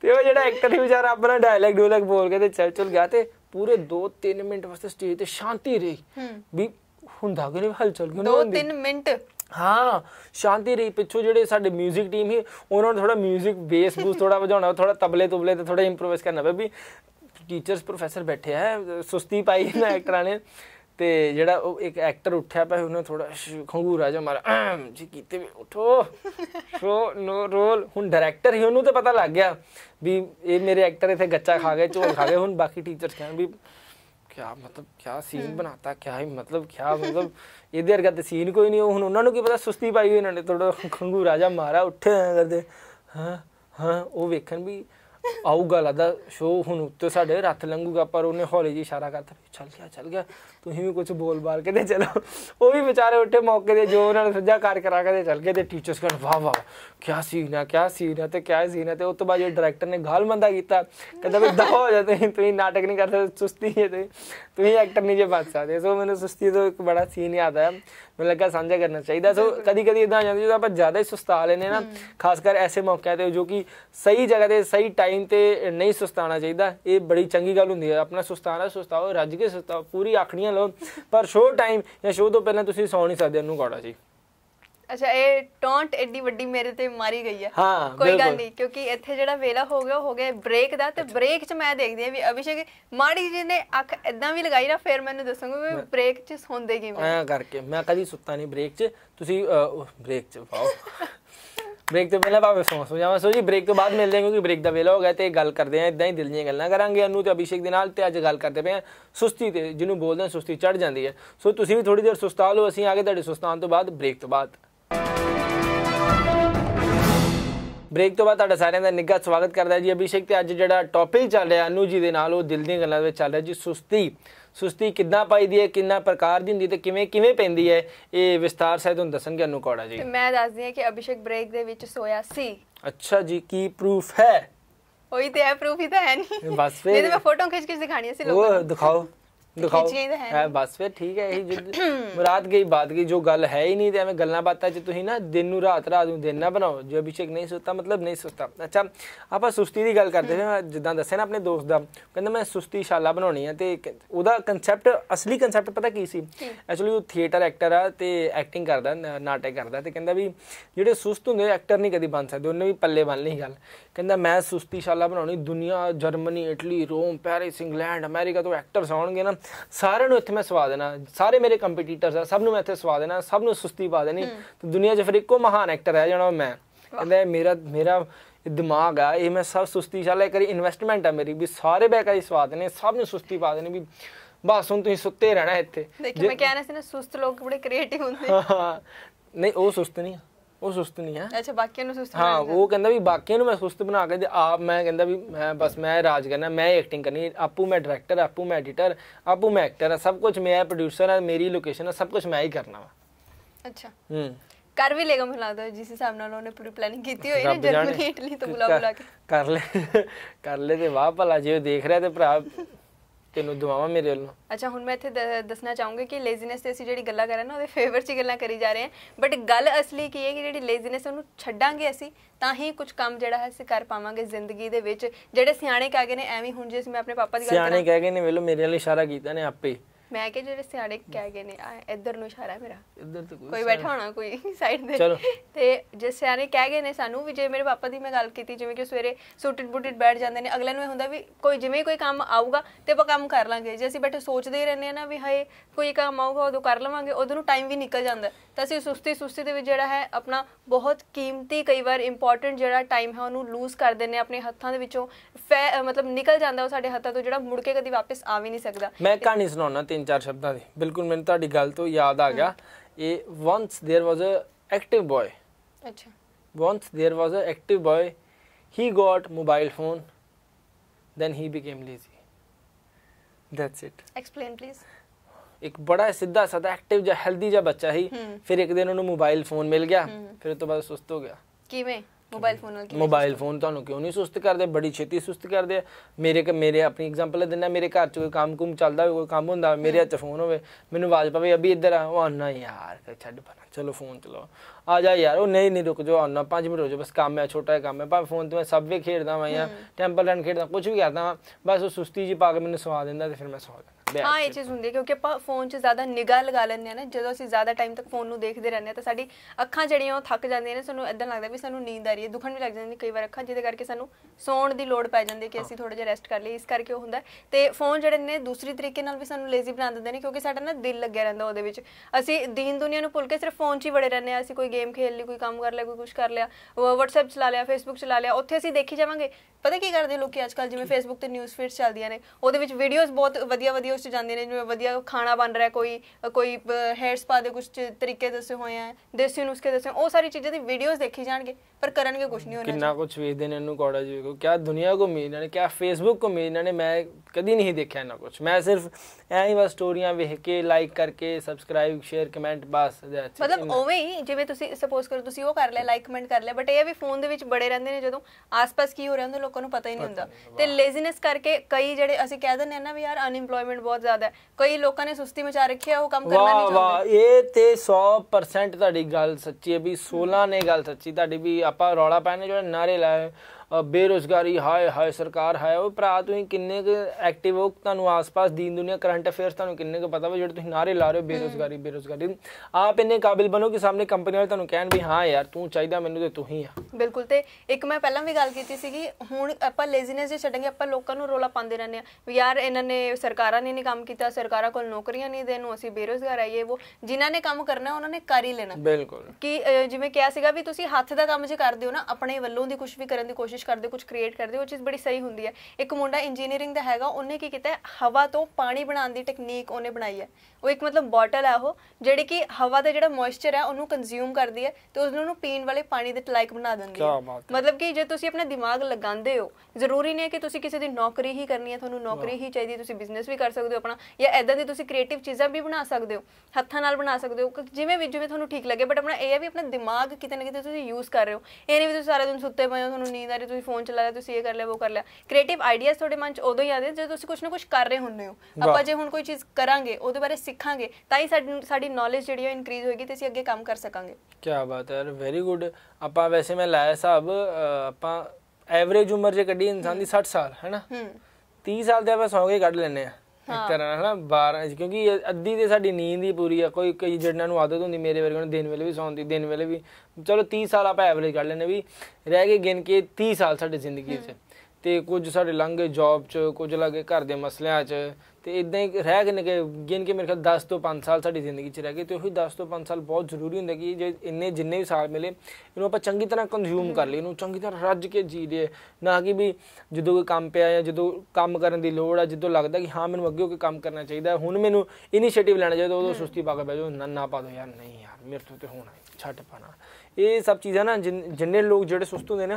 ਤੇ ਉਹ ਜਿਹੜਾ ਐਕਟਰ ਸੀ ਵਿਚਾਰਾ ਆਪਣਾ ਡਾਇਲੌਗ ਡੋਲਗ ਬੋਲ ਕੇ ਤੇ ਚੱਲ ਚੱਲ ਗਿਆ ਤੇ ਪੂਰੇ 2-3 ਮਿੰਟ ਵਾਸਤੇ ਸਟੇਜ ਤੇ ਸ਼ਾਂਤੀ ਰਹੀ ਵੀ ਹੁੰਦਾ ਕਿ ਨਹੀਂ ਹਲਚਲ ਕਿਉਂ ਨਹੀਂ 2-3 ਮਿੰਟ ਹਾਂ ਸ਼ਾਂਤੀ ਰਹੀ ਪਿੱਛੋਂ ਜਿਹੜੇ ਸਾਡੇ 뮤직 ਟੀਮ ਹੀ ਉਹਨਾਂ ਨੇ ਥੋੜਾ 뮤직 ਬੇਸ ਬੂਸ ਥੋੜਾ ਵਜਾਉਣਾ ਥੋੜਾ ਤਬਲੇ ਤੁਬਲੇ ਤੇ ਥੋੜਾ ਇੰਪਰੋਵਾਈਜ਼ ਕਰਨਾ ਵੀ ਟੀਚਰਸ ਪ੍ਰੋਫੈਸਰ ਬੈਠੇ ਆ ਸੁਸਤੀ ਪਾਈ ਇਹਨਾਂ ਐਕਟਰਾਂ ਨੇ ਤੇ ਜਿਹੜਾ ਉਹ ਇੱਕ ਐਕਟਰ ਉੱਠਿਆ ਪਿਆ ਉਹਨੇ ਥੋੜਾ ਖੰਗੂਰਾ ਜਿਹਾ ਮਾਰਾ ਜੀ ਕੀਤੇ ਵੀ ਉਠੋ ਸੋ ਨੋ ਰੋਲ ਹੁਣ ਡਾਇਰੈਕਟਰ ਹੀ ਉਹਨੂੰ ਤੇ ਪਤਾ ਲੱਗ ਗਿਆ ਵੀ ਇਹ ਮੇਰੇ ਐਕਟਰ ਇਥੇ ਗੱਚਾ ਖਾ ਗਏ ਝੋਲ ਖਾ ਗਏ ਹੁਣ ਬਾਕੀ ਟੀਚਰਸ ਕਹਿੰਦੇ ਵੀ ਕਿਆ ਮਤਲਬ ਕਿਆ ਸੀਨ ਬਣਾਤਾ ਕਿਆ ਹੀ ਮਤਲਬ ਕਿਆ ਮਤਲਬ ਇਹਦੇ ਵਰਗਾ ਤੇ ਸੀਨ ਕੋਈ ਨਹੀਂ ਹੁਣ ਉਹਨਾਂ ਨੂੰ ਕੀ ਪਤਾ ਸੁਸਤੀ ਪਾਈ ਹੋਈ ਇਹਨਾਂ ਨੇ ਥੋੜਾ ਖੰਗੂਰਾ ਜਿਹਾ ਮਾਰਾ ਉੱਠੇ ਕਰਦੇ ਹਾਂ ਹਾਂ ਉਹ ਵੇਖਣ ਵੀ ਆਊਗਾ ਲੱਗਦਾ ਸ਼ੋ ਹੁਣ ਉੱਤੇ ਸਾਡੇ ਰੱਥ ਲੰਗੂਗਾ ਪਰ ਉਹਨੇ ਹੌਲੀ ਜੀ ਇਸ਼ਾਰਾ ਕਰਤਾ ਚੱਲ ਗਿਆ ਚੱਲ ਗਿਆ ਤੁਸੀਂ ਵੀ ਕੁਝ ਬੋਲ ਬਾਲ ਕੇ ਤੇ ਚਲੋ ਉਹ ਵੀ ਵਿਚਾਰੇ ਉੱਠੇ ਮੌਕੇ ਦੇ ਜੋ ਨਾਲ ਸੱਜਾ ਕਾਰ ਕਰਾ ਕੇ ਤੇ ਚੱਲ ਗਏ ਤੇ ਟੀਚਰਸ ਕਹਿੰਦੇ ਵਾਹ ਵਾਹ ਕੀ ਸੀਨ ਹੈ ਕੀ ਸੀਨ ਹੈ ਤੇ ਕੀ ਸੀਨ ਹੈ ਤੇ ਉਸ ਤੋਂ ਬਾਅਦ ਜੋ ਡਾਇਰੈਕਟਰ ਨੇ ਗਾਲ ਮੰਦਾ ਕੀਤਾ ਕਹਿੰਦਾ ਵੀ ਦਹੋ ਹੋ ਜਾਂਦੇ ਤੁਸੀਂ ਨਾਟਕ ਨਹੀਂ ਕਰਦੇ ਸੁਸਤੀ ਹੈ ਤੇ ਤੁਸੀਂ ਐਕਟਰ ਨਹੀਂ ਜੇ ਬਣ ਸਕਦੇ ਸੋ ਮੈਨੂੰ ਸੁਸਤੀ ਤੋਂ ਇੱਕ ਬੜਾ ਸੀਨ ਯਾਦ ਆਇਆ ਮੈਨੂੰ ਲੱਗਾ ਸਾਂਝਾ ਕਰਨਾ ਚਾਹੀਦਾ ਸੋ ਕਦੀ ਕਦੀ ਇਦਾਂ ਆ ਜਾਂਦਾ ਜਦੋਂ ਆਪਾਂ ਜ਼ਿਆਦਾ ਹੀ ਸੁਸਤਾ ਲੈਨੇ ਨਾ ਖਾਸ ਕਰ ਐਸੇ ਮੌਕਿਆਂ ਤੇ ਜੋ ਕਿ ਸਹੀ ਜਗ੍ਹਾ ਤੇ ਸਹੀ ਟਾਈਮ ਟਾਈਮ ਤੇ ਨਹੀਂ ਸੁਸਤਾਣਾ ਚਾਹੀਦਾ ਇਹ ਬੜੀ ਚੰਗੀ ਗੱਲ ਹੁੰਦੀ ਹੈ ਆਪਣਾ ਸੁਸਤਾਣਾ ਸੁਸਤਾਓ ਰੱਜ ਕੇ ਸੁਸਤਾਓ ਪੂਰੀ ਆਖਣੀਆਂ ਲਓ ਪਰ ਸ਼ੋ ਟਾਈਮ ਜਾਂ ਸ਼ੋ ਤੋਂ ਪਹਿਲਾਂ ਤੁਸੀਂ ਸੌ ਨਹੀਂ ਸਕਦੇ ਨੂੰ ਗਾੜਾ ਜੀ ਅੱਛਾ ਇਹ ਟੌਂਟ ਐਡੀ ਵੱਡੀ ਮੇਰੇ ਤੇ ਮਾਰੀ ਗਈ ਹੈ ਹਾਂ ਕੋਈ ਗੱਲ ਨਹੀਂ ਕਿਉਂਕਿ ਇੱਥੇ ਜਿਹੜਾ ਵੇਲਾ ਹੋ ਗਿਆ ਹੋ ਗਿਆ ਬ੍ਰੇਕ ਦਾ ਤੇ ਬ੍ਰੇਕ 'ਚ ਮੈਂ ਦੇਖਦੀ ਆ ਵੀ ਅਭਿਸ਼ੇਕ ਮਾੜੀ ਜੀ ਨੇ ਅੱਖ ਇਦਾਂ ਵੀ ਲਗਾਈ ਨਾ ਫਿਰ ਮੈਨੂੰ ਦੱਸੋਗੇ ਵੀ ਬ੍ਰੇਕ 'ਚ ਸੌਂਦੇ ਕਿਵੇਂ ਐਂ ਕਰਕੇ ਮੈਂ ਕਦੀ ਸੁੱਤਾ ਨਹੀਂ ਬ੍ਰੇਕ 'ਚ ਤੁਸੀਂ ਬ੍ਰੇਕ 'ਚ ਪਾਓ ਬ੍ਰੇਕ ਤੋਂ ਪਹਿਲਾਂ ਭਾਵੇਂ ਸੋ ਸੋ ਜਾਵਾਂ ਸੋ ਜੀ ਬ੍ਰੇਕ ਤੋਂ ਬਾਅਦ ਮਿਲਦੇ ਹਾਂ ਕਿਉਂਕਿ ਬ੍ਰੇਕ ਦਾ ਵੇਲਾ ਹੋ ਗਿਆ ਤੇ ਗੱਲ ਕਰਦੇ ਆਂ ਇਦਾਂ ਹੀ ਦਿਲ ਦੀਆਂ ਗੱਲਾਂ ਕਰਾਂਗੇ ਅਨੂ ਤੇ ਅਭਿਸ਼ੇਕ ਦੇ ਨਾਲ ਤੇ ਅੱਜ ਗੱਲ ਕਰਦੇ ਪਏ ਆਂ ਸੁਸਤੀ ਤੇ ਜਿਹਨੂੰ ਬੋਲਦੇ ਆਂ ਸੁਸਤੀ ਚੜ ਜਾਂਦੀ ਹੈ ਸੋ ਤੁਸੀਂ ਵੀ ਥੋੜੀ ਦੇਰ ਸੁਸਤਾ ਲਓ ਅਸੀਂ ਆਗੇ ਤੁਹਾਡੇ ਸੁਸਤਾਨ ਤੋਂ ਬਾਅਦ ਬ੍ਰੇਕ ਤੋਂ ਬਾਅਦ ਬ੍ਰੇਕ ਤੋਂ ਬਾਅਦ ਤੁਹਾਡਾ ਸਾਰਿਆਂ ਦਾ ਨਿੱਘਾ ਸਵਾਗਤ ਕਰਦਾ ਜੀ ਅਭਿਸ਼ੇਕ ਤੇ ਅੱਜ ਜਿਹੜਾ ਟੌਪਿਕ ਚੱਲ ਰਿਹਾ ਅਨੂ ਜੀ ਦੇ ਨਾਲ ਉਹ ਦਿਲ ਦੀਆਂ ਗੱਲਾਂ ਦੇ ਵਿੱਚ ਚੱਲ ਰਿਹਾ ਜੀ ਸੁਸਤੀ ਸੁਸਤੀ ਕਿੱਦਾਂ ਪਾਈਦੀ ਹੈ ਕਿੰਨਾ ਪ੍ਰਕਾਰ ਦੀ ਹੁੰਦੀ ਤੇ ਕਿਵੇਂ ਕਿਵੇਂ ਪੈਂਦੀ ਹੈ ਇਹ ਵਿਸਤਾਰ ਸਹਿਤ ਤੁਹਾਨੂੰ ਦੱਸਣਗੇ ਕੌੜਾ ਜੀ ਮੈਂ ਦੱਸਦੀ ਹਾਂ ਕਿ ਅਭਿਸ਼ੇਕ ਬ੍ਰੇਕ ਦੇ ਵਿੱਚ ਸੋਇਆ ਸੀ ਅੱਛਾ ਜੀ ਕੀ ਪ੍ਰੂਫ ਹੈ ਉਹੀ ਤੇ ਹੈ ਪ੍ਰੂਫ ਹੀ ਤਾਂ ਹੈ ਨਹੀਂ ਬਸ ਫਿਰ ਮੈਂ ਫੋਟੋ ਖਿੱਚ ਕੇ ਦਿਖਾਣੀ ਸੀ ਲੋਕਾਂ ਨੂੰ ਉਹ ਦਿਖਾਓ ਦਿਖਾਓ ਹੈ ਬਸ ਫਿਰ ਠੀਕ ਹੈ ਇਹ ਮੁਰਾਦ ਗਈ ਬਾਤ ਗਈ ਜੋ ਗੱਲ ਹੈ ਹੀ ਨਹੀਂ ਤੇ ਐਵੇਂ ਗੱਲਾਂ ਬਾਤਾਂ ਚ ਤੁਸੀਂ ਨਾ ਦਿਨ ਨੂੰ ਰਾਤ ਰਾਤ ਨੂੰ ਦਿਨ ਨਾ ਬਣਾਓ ਜੋ ਅਭਿਸ਼ੇਕ ਨਹੀਂ ਸੁੱਤਾ ਮਤਲਬ ਨਹੀਂ ਸੁੱਤਾ ਅੱਛਾ ਆਪਾਂ ਸੁਸਤੀ ਦੀ ਗੱਲ ਕਰਦੇ ਹਾਂ ਜਿੱਦਾਂ ਦੱਸਿਆ ਨਾ ਆਪਣੇ ਦੋਸਤ ਦਾ ਕਹਿੰਦਾ ਮੈਂ ਸੁਸਤੀ ਸ਼ਾਲਾ ਬਣਾਉਣੀ ਆ ਤੇ ਉਹਦਾ ਕਨਸੈਪਟ ਅਸਲੀ ਕਨਸੈਪਟ ਪਤਾ ਕੀ ਸੀ ਐਕਚੁਅਲੀ ਉਹ ਥੀਏਟਰ ਐਕਟਰ ਆ ਤੇ ਐਕਟਿੰਗ ਕਰਦਾ ਨਾਟਕ ਕਰਦਾ ਤੇ ਕਹਿੰਦਾ ਵੀ ਜਿਹੜੇ ਸੁਸਤ ਹੁੰਦੇ ਐਕਟਰ ਨਹੀਂ ਕਦੀ ਬਣ ਸਕਦੇ ਉਹਨੇ ਵੀ ਪੱਲੇ ਬਣ ਲਈ ਗੱਲ ਕਹਿੰਦਾ ਮੈਂ ਸੁਸਤੀ ਸ਼ਾਲਾ ਬਣਾਉਣੀ ਦੁਨੀਆ Germany Italy Rome Paris England America ਤੋਂ ਐਕਟਰਸ ਆਉਣਗੇ ਨਾ ਸਾਰਿਆਂ ਨੂੰ ਇੱਥੇ ਮੈਂ ਸਵਾ ਦੇਣਾ ਸਾਰੇ ਮੇਰੇ ਕੰਪੀਟੀਟਰਸ ਆ ਸਭ ਨੂੰ ਮੈਂ ਇੱਥੇ ਸਵਾ ਦੇਣਾ ਸਭ ਨੂੰ ਸੁਸਤੀ ਪਾ ਦੇਣੀ ਤੇ ਦੁਨੀਆ 'ਚ ਫਿਰ ਇੱਕੋ ਮਹਾਨ ਐਕਟਰ ਰਹਿ ਜਾਣਾ ਮੈਂ ਕਹਿੰਦਾ ਮੇਰਾ ਮੇਰਾ ਦਿਮਾਗ ਆ ਇਹ ਮੈਂ ਸਭ ਸੁਸਤੀ ਚਾਲੇ ਕਰੀ ਇਨਵੈਸਟਮੈਂਟ ਆ ਮੇਰੀ ਵੀ ਸਾਰੇ ਬੈਕਾਂ ਹੀ ਸਵਾ ਦੇਣੇ ਸਭ ਨੂੰ ਸੁਸਤੀ ਪਾ ਦੇਣੀ ਵੀ ਬਸ ਹੁਣ ਤੁਸੀਂ ਸੁੱਤੇ ਰਹਿਣਾ ਇੱਥੇ ਦੇਖੋ ਮੈਂ ਕਹਿਣਾ ਸੀ ਨਾ ਸੁਸਤ ਲੋਕ ਬੜੇ ਕ੍ਰੀਏਟਿਵ ਹੁੰਦੇ ਨਹੀਂ ਉਹ ਸੁਸਤ ਨਹੀਂ ਉਹ ਸੁਸਤ ਨਹੀਂ ਹੈ ਅੱਛਾ ਬਾਕੀਆਂ ਨੂੰ ਸੁਸਤ ਹਾਂ ਉਹ ਕਹਿੰਦਾ ਵੀ ਬਾਕੀਆਂ ਨੂੰ ਮੈਂ ਸੁਸਤ ਬਣਾ ਕੇ ਤੇ ਆਪ ਮੈਂ ਕਹਿੰਦਾ ਵੀ ਮੈਂ ਬਸ ਮੈਂ ਰਾਜ ਕਰਨਾ ਮੈਂ ਐਕਟਿੰਗ ਕਰਨੀ ਆਪੂ ਮੈਂ ਡਾਇਰੈਕਟਰ ਆਪੂ ਮੈਂ ਐਡੀਟਰ ਆਪੂ ਮੈਂ ਐਕਟਰ ਆ ਸਭ ਕੁਝ ਮੈਂ ਆ ਪ੍ਰੋਡਿਊਸਰ ਆ ਮੇਰੀ ਲੋਕੇਸ਼ਨ ਆ ਸਭ ਕੁਝ ਮੈਂ ਹੀ ਕਰਨਾ ਵਾ ਅੱਛਾ ਹੂੰ ਕਰ ਵੀ ਲੇਗਾ ਮੈਨੂੰ ਲੱਗਦਾ ਜਿਸ ਹਿਸਾਬ ਨਾਲ ਉਹਨੇ ਪੂਰੀ ਪਲੈਨਿੰਗ ਕੀਤੀ ਹੋਈ ਨਾ ਜਰਮਨੀ ਇਟਲੀ ਤੋਂ ਬੁਲਾ ਬੁਲਾ ਕੇ ਕਰ ਲੈ ਕਰ ਲੈ ਤੇ ਵਾਹ ਭਲਾ ਜੇ ਦੇਖ ਰਿਹਾ ਤੇ ਭਰਾ ਤੈਨੂੰ ਦਵਾਵਾ ਮੇਰੇ ਵੱਲੋਂ ਅੱਛਾ ਹੁਣ ਮੈਂ ਇੱਥੇ ਦੱਸਣਾ ਚਾਹੂੰਗੀ ਕਿ ਲੇਜ਼ੀਨੈਸ ਤੇ ਅਸੀਂ ਜਿਹੜੀ ਗੱਲਾਂ ਕਰ ਰਹੇ ਨਾ ਉਹਦੇ ਫੇਵਰ 'ਚ ਗੱਲਾਂ ਕਰੀ ਜਾ ਰਹੇ ਹਾਂ ਬਟ ਗੱਲ ਅਸਲੀ ਕੀ ਹੈ ਕਿ ਜਿਹੜੀ ਲੇਜ਼ੀਨੈਸ ਉਹਨੂੰ ਛੱਡਾਂਗੇ ਅਸੀਂ ਤਾਂ ਹੀ ਕੁਝ ਕੰਮ ਜਿਹੜਾ ਹੈ ਅਸੀਂ ਕਰ ਪਾਵਾਂਗੇ ਜ਼ਿੰਦਗੀ ਦੇ ਵਿੱਚ ਜਿਹੜੇ ਸਿਆਣੇ ਕਹਿ ਗਏ ਨੇ ਐਵੇਂ ਹੁਣ ਜੇ ਅਸੀਂ ਮੈਂ ਆਪਣੇ ਪਾਪਾ ਦੀ ਗੱਲ ਕਰਾਂ ਸਿਆਣੇ ਕਹਿ ਗਏ ਨੇ ਵੇਲੋ ਮੇਰੇ ਵੱਲ ਇਸ਼ਾਰਾ ਕੀਤਾ ਨੇ ਆਪੇ ਮੈਂ ਕਿ ਜਿਹੜੇ ਸਿਆੜੇ ਕਹਿ ਗਏ ਨੇ ਇੱਧਰ ਨੂੰ ਇਸ਼ਾਰਾ ਮੇਰਾ ਇੱਧਰ ਤੇ ਕੋਈ ਕੋਈ ਬੈਠਾ ਹੋਣਾ ਕੋਈ ਸਾਈਡ ਤੇ ਚਲੋ ਤੇ ਜੇ ਸਿਆਣੇ ਕਹਿ ਗਏ ਨੇ ਸਾਨੂੰ ਵੀ ਜੇ ਮੇਰੇ ਪਾਪਾ ਦੀ ਮੈਂ ਗੱਲ ਕੀਤੀ ਜਿਵੇਂ ਕਿ ਸਵੇਰੇ ਸੂਟਡ ਬੂਟਡ ਬੈਠ ਜਾਂਦੇ ਨੇ ਅਗਲੇ ਨੂੰ ਇਹ ਹੁੰਦਾ ਵੀ ਕੋਈ ਜਿਵੇਂ ਕੋਈ ਕੰਮ ਆਊਗਾ ਤੇ ਆਪਾਂ ਕੰਮ ਕਰ ਲਾਂਗੇ ਜੇ ਅਸੀਂ ਬੈਠੇ ਸੋਚਦੇ ਹੀ ਰਹਿੰਦੇ ਆ ਨਾ ਵੀ ਹਾਏ ਕੋਈ ਕੰਮ ਆਊਗਾ ਉਦੋਂ ਕਰ ਲਵਾਂਗੇ ਉਦੋਂ ਨੂੰ ਟਾਈਮ ਵੀ ਨਿਕਲ ਜਾਂਦਾ ਤਾਂ ਅਸੀਂ ਸੁਸਤੀ ਸੁਸਤੀ ਦੇ ਵਿੱਚ ਜਿਹੜਾ ਹੈ ਆਪਣਾ ਬਹੁਤ ਕੀਮਤੀ ਕਈ ਵਾਰ ਇੰਪੋਰਟੈਂਟ ਜਿਹੜਾ ਟਾਈਮ ਹੈ ਉਹਨੂੰ ਲੂਜ਼ ਕਰ ਦਿੰਨੇ ਆਪਣੇ ਹੱਥਾਂ ਦੇ ਵਿੱਚੋਂ ਮਤਲਬ ਨਿਕਲ ਜਾਂਦਾ ਉਹ ਸਾਡੇ ਹੱਥਾਂ ਤੋਂ ਜਿਹੜਾ ਮੁੜ ਕੇ ਕਦੀ ਵਾਪਸ ਆ ਵੀ ਨਹੀਂ ਸਕਦਾ ਮੈਂ ਕਹਾਣੀ ਸੁਣਾਉਣਾ ਤਿੰਨ ਚਾਰ ਸ਼ਬਦਾਂ ਦੀ ਬਿਲਕੁਲ ਮੈਨੂੰ ਤੁਹਾਡੀ ਗੱਲ ਤੋਂ ਯਾਦ ਆ ਗਿਆ ਇਹ once there was a active boy ਅੱਛਾ once there was a active boy he got mobile phone then he become lazy that's it explain please ਇੱਕ ਬੜਾ ਸਿੱਧਾ ਸਦਾ ਐਕਟਿਵ ਜਿਹਾ ਹੈਲਦੀ ਜਿਹਾ ਬੱਚਾ ਸੀ ਫਿਰ ਇੱਕ ਦਿਨ ਉਹਨੂੰ ਮੋਬਾਈਲ ਫੋਨ ਮਿਲ ਗਿਆ ਫਿਰ ਉਸ ਤੋਂ ਬਾਅਦ ਸੁਸਤ ਹੋ ਗਿਆ ਕਿਵੇਂ ਮੋਬਾਈਲ ਫੋਨ ਨਾਲ ਮੋਬਾਈਲ ਫੋਨ ਤੁਹਾਨੂੰ ਕਿਉਂ ਨਹੀਂ ਸੁਸਤ ਕਰਦੇ ਬੜੀ ਛੇਤੀ ਸੁਸਤ ਕਰਦੇ ਮੇਰੇ ਮੇਰੇ ਆਪਣੀ ਐਗਜ਼ਾਮਪਲ ਦਿੰਦਾ ਮੇਰੇ ਘਰ ਚ ਕੋਈ ਕੰਮ ਕੁਮ ਚੱਲਦਾ ਹੋਵੇ ਕੋਈ ਕੰਮ ਹੁੰਦਾ ਮੇਰੇ ਹੱਥ ਫੋਨ ਹੋਵੇ ਮੈਨੂੰ ਆਵਾਜ਼ ਪਵੇ ਅਭੀ ਇੱਧਰ ਆ ਉਹ ਆਣਾ ਯਾਰ ਫਿਰ ਛੱਡ ਪਰਾਂ ਚਲੋ ਫੋਨ ਚਲਾਓ ਆ ਜਾ ਯਾਰ ਉਹ ਨਹੀਂ ਨਹੀਂ ਰੁਕ ਜਾ ਆਣਾ 5 ਮਿੰਟ ਹੋ ਜਾ ਬਸ ਕੰਮ ਹੈ ਛੋਟਾ ਕੰਮ ਹੈ ਭਾਵੇਂ ਫੋਨ ਤੇ ਮੈਂ ਸਬਵੇ ਖੇਡਦਾ ਵਾਂ ਜਾਂ ਟੈਂਪਲ ਰਨ ਖੇਡਦਾ ਕੁਝ ਵੀ ਕਰਦਾ ਵਾਂ ਬਸ ਉਹ ਸੁਸਤੀ ਜੀ ਪਾ ਕੇ ਮੈਨੂੰ ਸਵਾ ਦਿੰਦਾ ਤੇ ਫਿਰ ਮੈਂ ਸੌਂ ਜਾਂਦਾ ਹਾਂ ਇਹ ਚੀਜ਼ ਹੁੰਦੀ ਹੈ ਕਿਉਂਕਿ ਆਪਾਂ ਫੋਨ 'ਚ ਜ਼ਿਆਦਾ ਨਿਗਾਹ ਲਗਾ ਲੈਂਦੇ ਆ ਨਾ ਜਦੋਂ ਅਸੀਂ ਜ਼ਿਆਦਾ ਟਾਈਮ ਤੱਕ ਫੋਨ ਨੂੰ ਦੇਖਦੇ ਰਹਿੰਦੇ ਆ ਤਾਂ ਸਾਡੀ ਅੱਖਾਂ ਜਿਹੜੀਆਂ ਉਹ ਥੱਕ ਜਾਂਦੀਆਂ ਨੇ ਸਾਨੂੰ ਇਦਾਂ ਲੱਗਦਾ ਵੀ ਸਾਨੂੰ ਨੀਂਦ ਆ ਰਹੀ ਹੈ ਦੁਖਣ ਵੀ ਲੱਗ ਜਾਂਦੀ ਕਈ ਵਾਰ ਅੱਖਾਂ ਜਿਹਦੇ ਕਰਕੇ ਸਾਨੂੰ ਸੌਣ ਦੀ ਲੋੜ ਪੈ ਜਾਂਦੀ ਕਿ ਅਸੀਂ ਥੋੜਾ ਜਿਹਾ ਰੈਸਟ ਕਰ ਲਈਏ ਇਸ ਕਰਕੇ ਉਹ ਹੁੰਦਾ ਤੇ ਫੋਨ ਜਿਹੜੇ ਨੇ ਦੂਸਰੀ ਤਰੀਕੇ ਨਾਲ ਵੀ ਸਾਨੂੰ ਲੇਜ਼ੀ ਬਣਾ ਦਿੰਦੇ ਨੇ ਕਿਉਂਕਿ ਸਾਡਾ ਨਾ ਦਿਲ ਲੱਗਿਆ ਰਹਿੰਦਾ ਉਹਦੇ ਵਿੱਚ ਅਸੀਂ ਦੀਨ ਦੁਨੀਆ ਨੂੰ ਭੁੱਲ ਕੇ ਸਿਰਫ ਫੋਨ 'ਚ ਹੀ ਵੜੇ ਰਹਿੰਦੇ ਆ ਅਸੀਂ ਕੋਈ ਗੇਮ ਖੇਡ ਲਈ ਕੋਈ ਕੰਮ ਕਰ ਲਿਆ ਕੋਈ ਕੁਝ ਕਰ ਲਿਆ WhatsApp ਚਲਾ ਲਿਆ Facebook ਚਲਾ ਲਿਆ ਉੱਥੇ ਅਸੀਂ ਦੇਖੀ ਜਾਵਾਂਗੇ ਪਤਾ ਕੀ ਕਰਦੇ ਲੋਕੀ ਅੱਜਕੱਲ ਜਿਵੇਂ Facebook ਤੇ ਨਿਊਜ਼ ਫੀਡਸ ਚੱਲਦੀਆਂ ਨੇ ਉਹਦੇ ਵਿੱਚ ਵੀਡੀਓਜ਼ ਬਹੁਤ ਵਧੀਆ ਵਧੀਆ ਉਸ ਚ ਜਾਂਦੇ ਨੇ ਜਿਵੇਂ ਵਧੀਆ ਖਾਣਾ ਬਣ ਰਿਹਾ ਕੋਈ ਕੋਈ ਹੈਅਰ ਸਪਾ ਦੇ ਕੁਝ ਤਰੀਕੇ ਦੱਸੇ ਹੋਏ ਆ ਦੇਸੀ ਨੁਸਖੇ ਦੱਸੇ ਉਹ ਸਾਰੀ ਚੀਜ਼ਾਂ ਦੀ ਵੀਡੀਓਜ਼ ਦੇਖੀ ਜਾਣਗੇ ਪਰ ਕਰਨਗੇ ਕੁਝ ਨਹੀਂ ਉਹਨਾਂ ਕਿੰਨਾ ਕੁਝ ਵੇਖਦੇ ਨੇ ਇਹਨੂੰ ਕੋੜਾ ਜੀ ਕੋ ਕਿਆ ਦੁਨੀਆ ਕੋ ਮੀਨ ਨੇ ਕਿਆ ਫੇਸਬੁੱਕ ਕੋ ਮੀਨ ਨੇ ਮੈਂ ਕਦੀ ਨਹੀਂ ਦੇਖਿਆ ਨਾ ਕੁਝ ਮੈਂ ਸਿਰਫ ਐਂ ਹੀ ਬਸ ਸਟੋਰੀਆਂ ਵੇਖ ਕੇ ਲਾਈਕ ਕਰਕੇ ਸਬਸਕ੍ਰਾਈਬ ਸ਼ੇਅਰ ਕਮੈਂਟ ਬਸ ਮਤਲਬ ਉਵੇਂ ਹੀ ਜਿਵੇਂ ਤੁਸੀਂ ਸਪੋਜ਼ ਕਰੋ ਤੁਸੀਂ ਉਹ ਕਰ ਲਿਆ ਲਾਈਕ ਕਮੈਂਟ ਕਰ ਲਿਆ ਬਟ ਇਹ ਵੀ ਫੋਨ ਦੇ ਵਿੱਚ ਬੜੇ ਰਹਿੰਦੇ ਨੇ ਜਦੋਂ ਆਸ-ਪਾਸ ਕੀ ਹੋ ਰਿਹਾ ਹੁੰਦਾ ਲੋਕਾਂ ਨੂੰ ਪਤਾ ਹੀ ਨਹੀਂ ਹੁੰਦਾ ਤੇ ਲੇਜ਼ੀਨੈਸ ਕਰਕੇ ਕਈ ਜਿਹੜੇ ਅਸੀਂ ਕਹਿ ਦਿੰਦੇ ਆ ਨਾ ਵੀ ਯਾਰ ਅਨਇੰਪਲੋਇਮੈਂਟ ਬਹੁਤ ਜ਼ਿਆਦਾ ਹੈ ਕਈ ਲੋਕਾਂ ਨੇ ਸੁਸਤੀ ਮਚਾ ਰੱਖੀ ਹੈ ਉਹ ਕੰਮ ਕਰਨਾ ਨਹੀਂ ਚਾਹੁੰਦੇ ਵਾਹ ਇਹ ਤੇ 100% ਤੁਹਾਡੀ ਗੱਲ ਸੱਚੀ ਹੈ ਵੀ 16 ਨੇ ਗੱਲ ਸੱਚੀ ਤੁਹਾਡੀ ਵੀ ਆਪਾਂ ਰੌਲਾ ਪਾਣੇ ਜਿਹੜੇ ਨਾਰੇ ਲਾਏ ਬੇਰੋਜ਼ਗਾਰੀ ਹਾਏ ਹਾਏ ਸਰਕਾਰ ਹਾਏ ਉਹ ਭਰਾ ਤੁਸੀਂ ਕਿੰਨੇ ਕੁ ਐਕਟਿਵ ਹੋ ਤੁਹਾਨੂੰ ਆਸ-ਪਾਸ ਦੀਨ ਦੁਨੀਆ ਕਰੰਟ ਅਫੇਅਰਸ ਤੁਹਾਨੂੰ ਕਿੰਨੇ ਕੁ ਪਤਾ ਵਾ ਜਿਹੜੇ ਤੁਸੀਂ ਨਾਰੇ ਲਾ ਰਹੇ ਹੋ ਬੇਰੋਜ਼ਗਾਰੀ ਬੇਰੋਜ਼ਗਾਰੀ ਆਪ ਇੰਨੇ ਕਾਬਿਲ ਬਣੋ ਕਿ ਸਾਹਮਣੇ ਕੰਪਨੀ ਵਾਲੇ ਤੁਹਾਨੂੰ ਕਹਿਣ ਵੀ ਹਾਂ ਯਾਰ ਤੂੰ ਚਾਹੀਦਾ ਮੈਨੂੰ ਤੇ ਤੂੰ ਹੀ ਆ ਬਿਲਕੁਲ ਤੇ ਇੱਕ ਮੈਂ ਪਹਿਲਾਂ ਵੀ ਗੱਲ ਕੀਤੀ ਸੀਗੀ ਹੁਣ ਆਪਾਂ ਲੇਜ਼ੀਨੈਸ ਜੇ ਛੱਡਾਂਗੇ ਆਪਾਂ ਲੋਕਾਂ ਨੂੰ ਰੋਲਾ ਪਾਉਂਦੇ ਰਹਿੰਦੇ ਆ ਯਾਰ ਇਹਨਾਂ ਨੇ ਸਰਕਾਰਾਂ ਨੇ ਨਹੀਂ ਕੰਮ ਕੀਤਾ ਸਰਕਾਰਾਂ ਕੋਲ ਨੌਕਰੀਆਂ ਨਹੀਂ ਦੇਣ ਨੂੰ ਅਸੀਂ ਬੇਰੋਜ਼ਗਾਰ ਆਈਏ ਉਹ ਜਿਨ੍ਹਾਂ ਨੇ ਕੰਮ ਕਰਨਾ ਉਹਨਾਂ ਨੇ ਕਰ ਹੀ ਲੈਣਾ ਬਿਲਕੁਲ ਕਿ ਜਿਵੇਂ ਕਿਹਾ ਸੀਗਾ ਵੀ ਤੁਸੀਂ ਹੱਥ ਦਾ ਕੰਮ ਜੇ ਕਰਦੇ ਹੋ ਨਾ ਆਪਣੇ ਵੱਲੋਂ ਦੀ ਕੁਝ ਵੀ ਕਰਨ ਦੀ ਕੋਸ਼ਿਸ਼ ਕੁਝ ਕਰਦੇ ਕੁਝ ਕ੍ਰੀਏਟ ਕਰਦੇ ਉਹ ਚੀਜ਼ ਬੜੀ ਸਹੀ ਹੁੰਦੀ ਹੈ ਇੱਕ ਮੁੰਡਾ ਇੰਜੀਨੀਅਰਿੰਗ ਦਾ ਹੈਗਾ ਉਹਨੇ ਕੀ ਕੀਤਾ ਹਵਾ ਤੋਂ ਪਾਣੀ ਬਣਾਉਣ ਦੀ ਟੈਕਨੀਕ ਉਹਨੇ ਬਣਾਈ ਹੈ ਉਹ ਇੱਕ ਮਤਲਬ ਬੋਟਲ ਹੈ ਉਹ ਜਿਹੜੀ ਕਿ ਹਵਾ ਦਾ ਜਿਹੜਾ ਮੋਇਸਚਰ ਹੈ ਉਹਨੂੰ ਕੰਜ਼ਿਊਮ ਕਰਦੀ ਹੈ ਤੇ ਉਸਨੂੰ ਉਹਨੂੰ ਪੀਣ ਵਾਲੇ ਪਾਣੀ ਦੇ ਲਾਇਕ ਬਣਾ ਦਿੰਦੀ ਹੈ ਮਤਲਬ ਕਿ ਜੇ ਤੁਸੀਂ ਆਪਣਾ ਦਿਮਾਗ ਲਗਾਉਂਦੇ ਹੋ ਜ਼ਰੂਰੀ ਨਹੀਂ ਹੈ ਕਿ ਤੁਸੀਂ ਕਿਸੇ ਦੀ ਨੌਕਰੀ ਹੀ ਕਰਨੀ ਹੈ ਤੁਹਾਨੂੰ ਨੌਕਰੀ ਹੀ ਚਾਹੀਦੀ ਤੁਸੀਂ ਬਿਜ਼ਨਸ ਵੀ ਕਰ ਸਕਦੇ ਹੋ ਆਪਣਾ ਜਾਂ ਐਦਾਂ ਦੀ ਤੁਸੀਂ ਕ੍ਰੀਏਟਿਵ ਚੀਜ਼ਾਂ ਵੀ ਬਣਾ ਸਕਦੇ ਹੋ ਹੱਥਾਂ ਨਾਲ ਬਣਾ ਸਕਦੇ ਹੋ ਜਿਵੇਂ ਵੀ ਜਿਵੇਂ ਤੁਹਾਨੂੰ ਠੀਕ ਲੱਗੇ ਬਟ ਆਪਣਾ ਇਹ ਹੈ ਵੀ ਆਪਣਾ ਦਿਮਾਗ ਕਿਤੇ ਨਾ ਕਿਤੇ ਤੁਸੀਂ ਯੂਜ਼ ਕਰ ਰਹੇ ਹੋ ਇਹ ਨਹੀਂ ਵੀ ਤੁਸੀਂ ਸਾਰਾ ਦਿਨ ਸੁੱਤੇ ਪਏ ਹੋ ਤੁਹਾਨੂੰ ਨੀਂਦ ਆ ਰਹੀ ਤੁਸੀਂ ਫੋਨ ਚਲਾ ਲਿਆ ਤੁਸੀਂ ਇਹ ਕਰ ਲਿਆ ਉਹ ਕਰ ਲਿਆ ਕ੍ਰੀਏਟਿਵ ਆਈਡੀਆਜ਼ ਤੁਹਾਡੇ ਮਨ 'ਚ ਉਦੋਂ ਹੀ ਆਦੇ ਜਦੋਂ ਤੁਸੀਂ ਕੁਝ ਨਾ ਕੁਝ ਕਰ ਰਹੇ ਹੁੰਦੇ ਹੋ ਆਪਾਂ ਜੇ ਹੁਣ ਕੋਈ ਚੀਜ਼ ਕਰਾਂਗੇ ਉਹਦੇ ਬਾਰੇ ਸਿੱਖਾਂਗੇ ਤਾਂ ਹੀ ਸਾਡੀ ਸਾਡੀ ਨੌਲੇਜ ਜਿਹੜੀ ਹੈ ਇਨਕਰੀਜ਼ ਹੋਏਗੀ ਤੇ ਅਸੀਂ ਅੱਗੇ ਕੰਮ ਕਰ ਸਕਾਂਗੇ ਕੀ ਬਾਤ ਹੈ ਯਾਰ ਵੈਰੀ ਗੁੱਡ ਆਪਾਂ ਵੈਸੇ ਮੈਂ ਲਾਇਆ ਸਾਹਿਬ ਆਪਾਂ ਐਵਰੇਜ ਉਮਰ ਜੇ ਕੱਢੀ ਇਨਸਾਨ ਦੀ 60 ਸਾਲ ਹੈ ਨਾ 30 ਸਾਲ ਦੇ ਆਪਾਂ ਸੌਂਗੇ ਕੱਢ ਲੈਨੇ ਆ ਇੱਕ ਤਰ੍ਹਾਂ ਹਨਾ 12 ਕਿਉਂਕਿ ਅੱਧੀ ਤੇ ਸਾਡੀ ਨੀਂਦ ਹੀ ਪੂਰੀ ਆ ਕੋਈ ਕਈ ਜਿਹਨਾਂ ਨੂੰ ਆਦਤ ਹੁੰਦੀ ਮੇਰੇ ਵਰਗੇ ਨੂੰ ਦਿਨ ਵੇਲੇ ਵੀ ਸੌਂਦੀ ਦਿਨ ਵੇਲੇ ਵੀ ਚਲੋ 30 ਸਾਲ ਆਪਾਂ ਐਵਰੇਜ ਕਰ ਲੈਨੇ ਵੀ ਰਹਿ ਗਏ ਗਿਣ ਕੇ 30 ਸਾਲ ਸਾਡੀ ਜ਼ਿੰਦਗੀ 'ਚ ਤੇ ਕੁਝ ਸਾਡੇ ਲੰਘੇ ਜੌਬ 'ਚ ਕੁਝ ਲੱਗੇ ਘਰ ਦੇ ਮਸਲਿਆਂ 'ਚ ਤੇ ਇਦਾਂ ਹੀ ਰਹਿ ਗਏ ਨੇ ਕਿ ਗਿਣ ਕੇ ਮੇਰੇ ਖਿਆਲ 10 ਤੋਂ 5 ਸਾਲ ਸਾਡੀ ਜ਼ਿੰਦਗੀ 'ਚ ਰਹਿ ਗਏ ਤੇ ਉਹੀ 10 ਤੋਂ 5 ਸਾਲ ਬਹੁਤ ਜ਼ਰੂਰੀ ਹੁੰਦੇ ਕਿ ਜੇ ਇੰਨੇ ਜਿੰਨੇ ਵੀ ਸਾਲ ਮਿਲੇ ਇਹਨੂੰ ਆਪਾਂ ਚੰਗੀ ਤਰ੍ਹਾਂ ਕੰਜ਼ੂਮ ਕਰ ਲਈਏ ਇਹਨੂੰ ਚੰਗੀ ਤਰ੍ਹਾਂ ਰੱਜ ਕੇ ਜੀ ਲਈਏ ਨਾ ਕਿ ਵੀ ਜਦੋਂ ਕੋਈ ਕੰਮ ਪਿਆ ਜਾਂ ਜਦੋਂ ਕੰਮ ਕਰਨ ਦੀ ਲੋੜ ਆ ਜਦੋਂ ਲੱਗਦਾ ਕਿ ਹਾਂ ਮੈਨੂੰ ਅੱਗੇ ਹੋ ਕੇ ਕੰਮ ਕਰਨਾ ਚਾਹੀਦਾ ਹੁਣ ਮੈਨੂੰ ਇਨੀਸ਼ੀਏਟਿਵ ਲੈਣਾ ਚਾਹੀਦਾ ਉਦੋਂ ਸੁਸਤੀ ਪਾ ਕੇ ਬਹਿ ਜਾਓ ਨਾ ਨਾ ਪਾ ਦੋ ਯਾਰ ਨਹੀਂ ਯਾਰ ਮੇਰੇ ਤੋਂ ਤੇ ਹੋਣਾ ਛੱਡ ਪਾਣਾ ਇਹ ਸਭ ਚੀਜ਼ਾਂ ਨਾ ਜਿੰਨੇ ਲੋਕ ਜਿਹੜੇ ਸੁਸਤ ਹੁੰਦੇ ਨੇ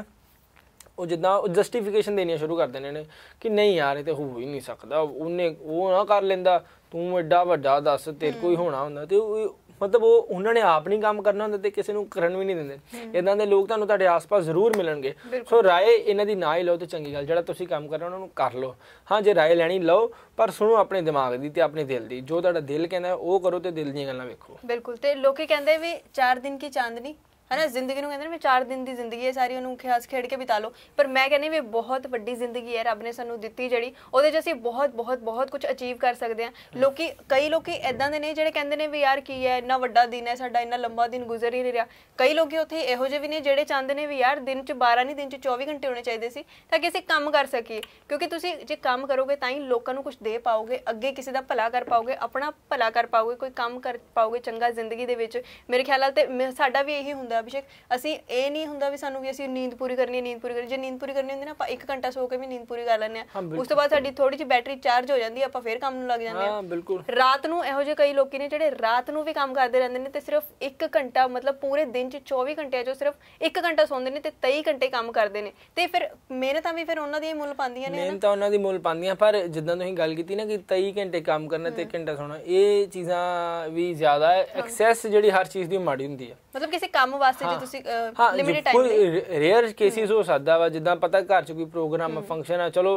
ਉਹ ਜਿੱਦਾਂ ਉਹ ਜਸਟੀਫਿਕੇਸ਼ਨ ਦੇਣੀ ਸ਼ੁਰੂ ਕਰ ਦਿੰਦੇ ਨੇ ਕਿ ਨਹੀਂ ਯਾਰ ਇਹ ਤੇ ਹੋ ਹੀ ਨਹੀਂ ਸਕਦਾ ਉਹਨੇ ਉਹ ਨਾ ਕਰ ਲੈਂਦਾ ਤੂੰ ਐਡਾ ਵੱਡਾ ਦੱਸ ਤੇਰੇ ਕੋਈ ਹੋਣਾ ਹੁੰਦਾ ਤੇ ਉਹ ਮਤਲਬ ਉਹ ਉਹਨਾਂ ਨੇ ਆਪ ਨਹੀਂ ਕੰਮ ਕਰਨਾ ਹੁੰਦਾ ਤੇ ਕਿਸੇ ਨੂੰ ਕਰਨ ਵੀ ਨਹੀਂ ਦਿੰਦੇ ਇਦਾਂ ਦੇ ਲੋਕ ਤੁਹਾਨੂੰ ਤੁਹਾਡੇ ਆਸ-ਪਾਸ ਜ਼ਰੂਰ ਮਿਲਣਗੇ ਸੋ ਰਾਏ ਇਹਨਾਂ ਦੀ ਨਾ ਹੀ ਲਓ ਤੇ ਚੰਗੀ ਗੱਲ ਜਿਹੜਾ ਤੁਸੀਂ ਕੰਮ ਕਰ ਰਹੇ ਉਹਨਾਂ ਨੂੰ ਕਰ ਲਓ ਹਾਂ ਜੇ ਰਾਏ ਲੈਣੀ ਲਓ ਪਰ ਸੁਣੋ ਆਪਣੇ ਦਿਮਾਗ ਦੀ ਤੇ ਆਪਣੇ ਦਿਲ ਦੀ ਜੋ ਤੁਹਾਡਾ ਦਿਲ ਕਹਿੰਦਾ ਉਹ ਕਰੋ ਤੇ ਦਿਲ ਦੀਆਂ ਗੱਲਾਂ ਵੇਖੋ ਬਿਲਕੁਲ ਤੇ ਲੋਕੀ ਕਹਿੰਦੇ ਵੀ 4 ਦਿਨ ਕੀ ਚਾਂਦਨੀ ਹਨਾ ਜ਼ਿੰਦਗੀ ਨੂੰ ਕਹਿੰਦੇ ਨੇ ਵੀ 4 ਦਿਨ ਦੀ ਜ਼ਿੰਦਗੀ ਹੈ ਸਾਰੀ ਉਹਨੂੰ ਖਿਆਸ ਖੇਡ ਕੇ ਬਿਤਾ ਲਓ ਪਰ ਮੈਂ ਕਹਿੰਦੀ ਵੀ ਬਹੁਤ ਵੱਡੀ ਜ਼ਿੰਦਗੀ ਹੈ ਰੱਬ ਨੇ ਸਾਨੂੰ ਦਿੱਤੀ ਜਿਹੜੀ ਉਹਦੇ 'ਚ ਅਸੀਂ ਬਹੁਤ ਬਹੁਤ ਬਹੁਤ ਕੁਝ ਅਚੀਵ ਕਰ ਸਕਦੇ ਹਾਂ ਲੋਕੀ ਕਈ ਲੋਕੀ ਐਦਾਂ ਦੇ ਨੇ ਜਿਹੜੇ ਕਹਿੰਦੇ ਨੇ ਵੀ ਯਾਰ ਕੀ ਹੈ ਇੰਨਾ ਵੱਡਾ ਦਿਨ ਹੈ ਸਾਡਾ ਇੰਨਾ ਲੰਬਾ ਦਿਨ ਗੁਜ਼ਰ ਹੀ ਨਹੀਂ ਰਿਹਾ ਕਈ ਲੋਕੀ ਉੱਥੇ ਇਹੋ ਜਿਹੇ ਵੀ ਨੇ ਜਿਹੜੇ ਚਾਹੁੰਦੇ ਨੇ ਵੀ ਯਾਰ ਦਿਨ 'ਚ 12 ਨਹੀਂ ਦਿਨ 'ਚ 24 ਘੰਟੇ ਹੋਣੇ ਚਾਹੀਦੇ ਸੀ ਤਾਂ ਕਿ ਅਸੀਂ ਕੰਮ ਕਰ ਸਕੀਏ ਕਿਉਂਕਿ ਤੁਸੀਂ ਜੇ ਕੰਮ ਕਰੋਗੇ ਤਾਂ ਹੀ ਲੋਕਾਂ ਨੂੰ ਕੁਝ ਦੇ ਪਾਓਗੇ ਅੱਗੇ ਕਿਸੇ ਦਾ ਭਲਾ ਕਰ ਪਾਓਗੇ ਆਪਣਾ ਭਲਾ ਕਰ ਪਾਓਗੇ ਕੋਈ ਕੰਮ ਕਰ ਪਾਓਗੇ ਚੰਗਾ ਜ਼ਿੰਦਗੀ ਦੇ ਵਿੱਚ ਮੇਰੇ ਖਿਆਲ ਨਾਲ ਤੇ ਸਾਡਾ ਵੀ ਇਹੀ ਹੁੰਦਾ ਹੁੰਦਾ ਅਭਿਸ਼ੇਕ ਅਸੀਂ ਇਹ ਨਹੀਂ ਹੁੰਦਾ ਵੀ ਸਾਨੂੰ ਵੀ ਅਸੀਂ ਨੀਂਦ ਪੂਰੀ ਕਰਨੀ ਹੈ ਨੀਂਦ ਪੂਰੀ ਕਰਨੀ ਜੇ ਨੀਂਦ ਪੂਰੀ ਕਰਨੀ ਹੁੰਦੀ ਨਾ ਆਪਾਂ 1 ਘੰਟਾ ਸੋ ਕੇ ਵੀ ਨੀਂਦ ਪੂਰੀ ਕਰ ਲੈਂਦੇ ਆ ਉਸ ਤੋਂ ਬਾਅਦ ਸਾਡੀ ਥੋੜੀ ਜਿਹੀ ਬੈਟਰੀ ਚਾਰਜ ਹੋ ਜਾਂਦੀ ਹੈ ਆਪਾਂ ਫੇਰ ਕੰਮ ਨੂੰ ਲੱਗ ਜਾਂਦੇ ਆ ਹਾਂ ਬਿਲਕੁਲ ਰਾਤ ਨੂੰ ਇਹੋ ਜਿਹੇ ਕਈ ਲੋਕੀ ਨੇ ਜਿਹੜੇ ਰਾਤ ਨੂੰ ਵੀ ਕੰਮ ਕਰਦੇ ਰਹਿੰਦੇ ਨੇ ਤੇ ਸਿਰਫ 1 ਘੰਟਾ ਮਤਲਬ ਪੂਰੇ ਦਿਨ 'ਚ 24 ਘੰਟੇ 'ਚੋਂ ਜੋ ਸਿਰਫ 1 ਘੰਟਾ ਸੌਂਦੇ ਨੇ ਤੇ 23 ਘੰਟੇ ਕੰਮ ਕਰਦੇ ਨੇ ਤੇ ਫਿਰ ਮਿਹਨਤਾਂ ਵੀ ਫਿਰ ਉਹਨਾਂ ਦੀ ਮੁੱਲ ਪਾਉਂਦੀਆਂ ਨੇ ਮਿਹਨਤਾਂ ਉਹਨਾਂ ਦੀ ਮੁੱਲ ਪਾਉਂਦੀਆਂ ਪਰ ਜਿੱਦਾਂ ਤੁਸੀਂ ਗੱਲ ਕੀਤੀ ਨਾ ਕਿ 23 ਘੰਟੇ ਕੰਮ ਕਰਨਾ ਤੇ 1 ਘੰਟਾ ਸੌਣਾ ਇਹ ਚੀਜ਼ਾਂ ਵੀ ਜ਼ਿਆਦਾ ਐਕਸੈਸ ਜਿਹੜੀ ਹਰ ਚੀਜ਼ ਦੀ ਮਾੜੀ ਹੁੰਦੀ ਹੈ ਮਤਲਬ ਕਿਸੇ ਕੰਮ ਵਾਸਤੇ ਜੇ ਤੁਸੀਂ ਲਿਮਿਟਡ ਟਾਈਮ ਕੋਈ ਰੇਅਰ ਕੇਸਿਸ ਹੋ ਸਕਦਾ ਵਾ ਜਿੱਦਾਂ ਪਤਾ ਘਰ 'ਚ ਕੋਈ ਪ੍ਰੋਗਰਾਮ ਫੰਕਸ਼ਨ ਆ ਚਲੋ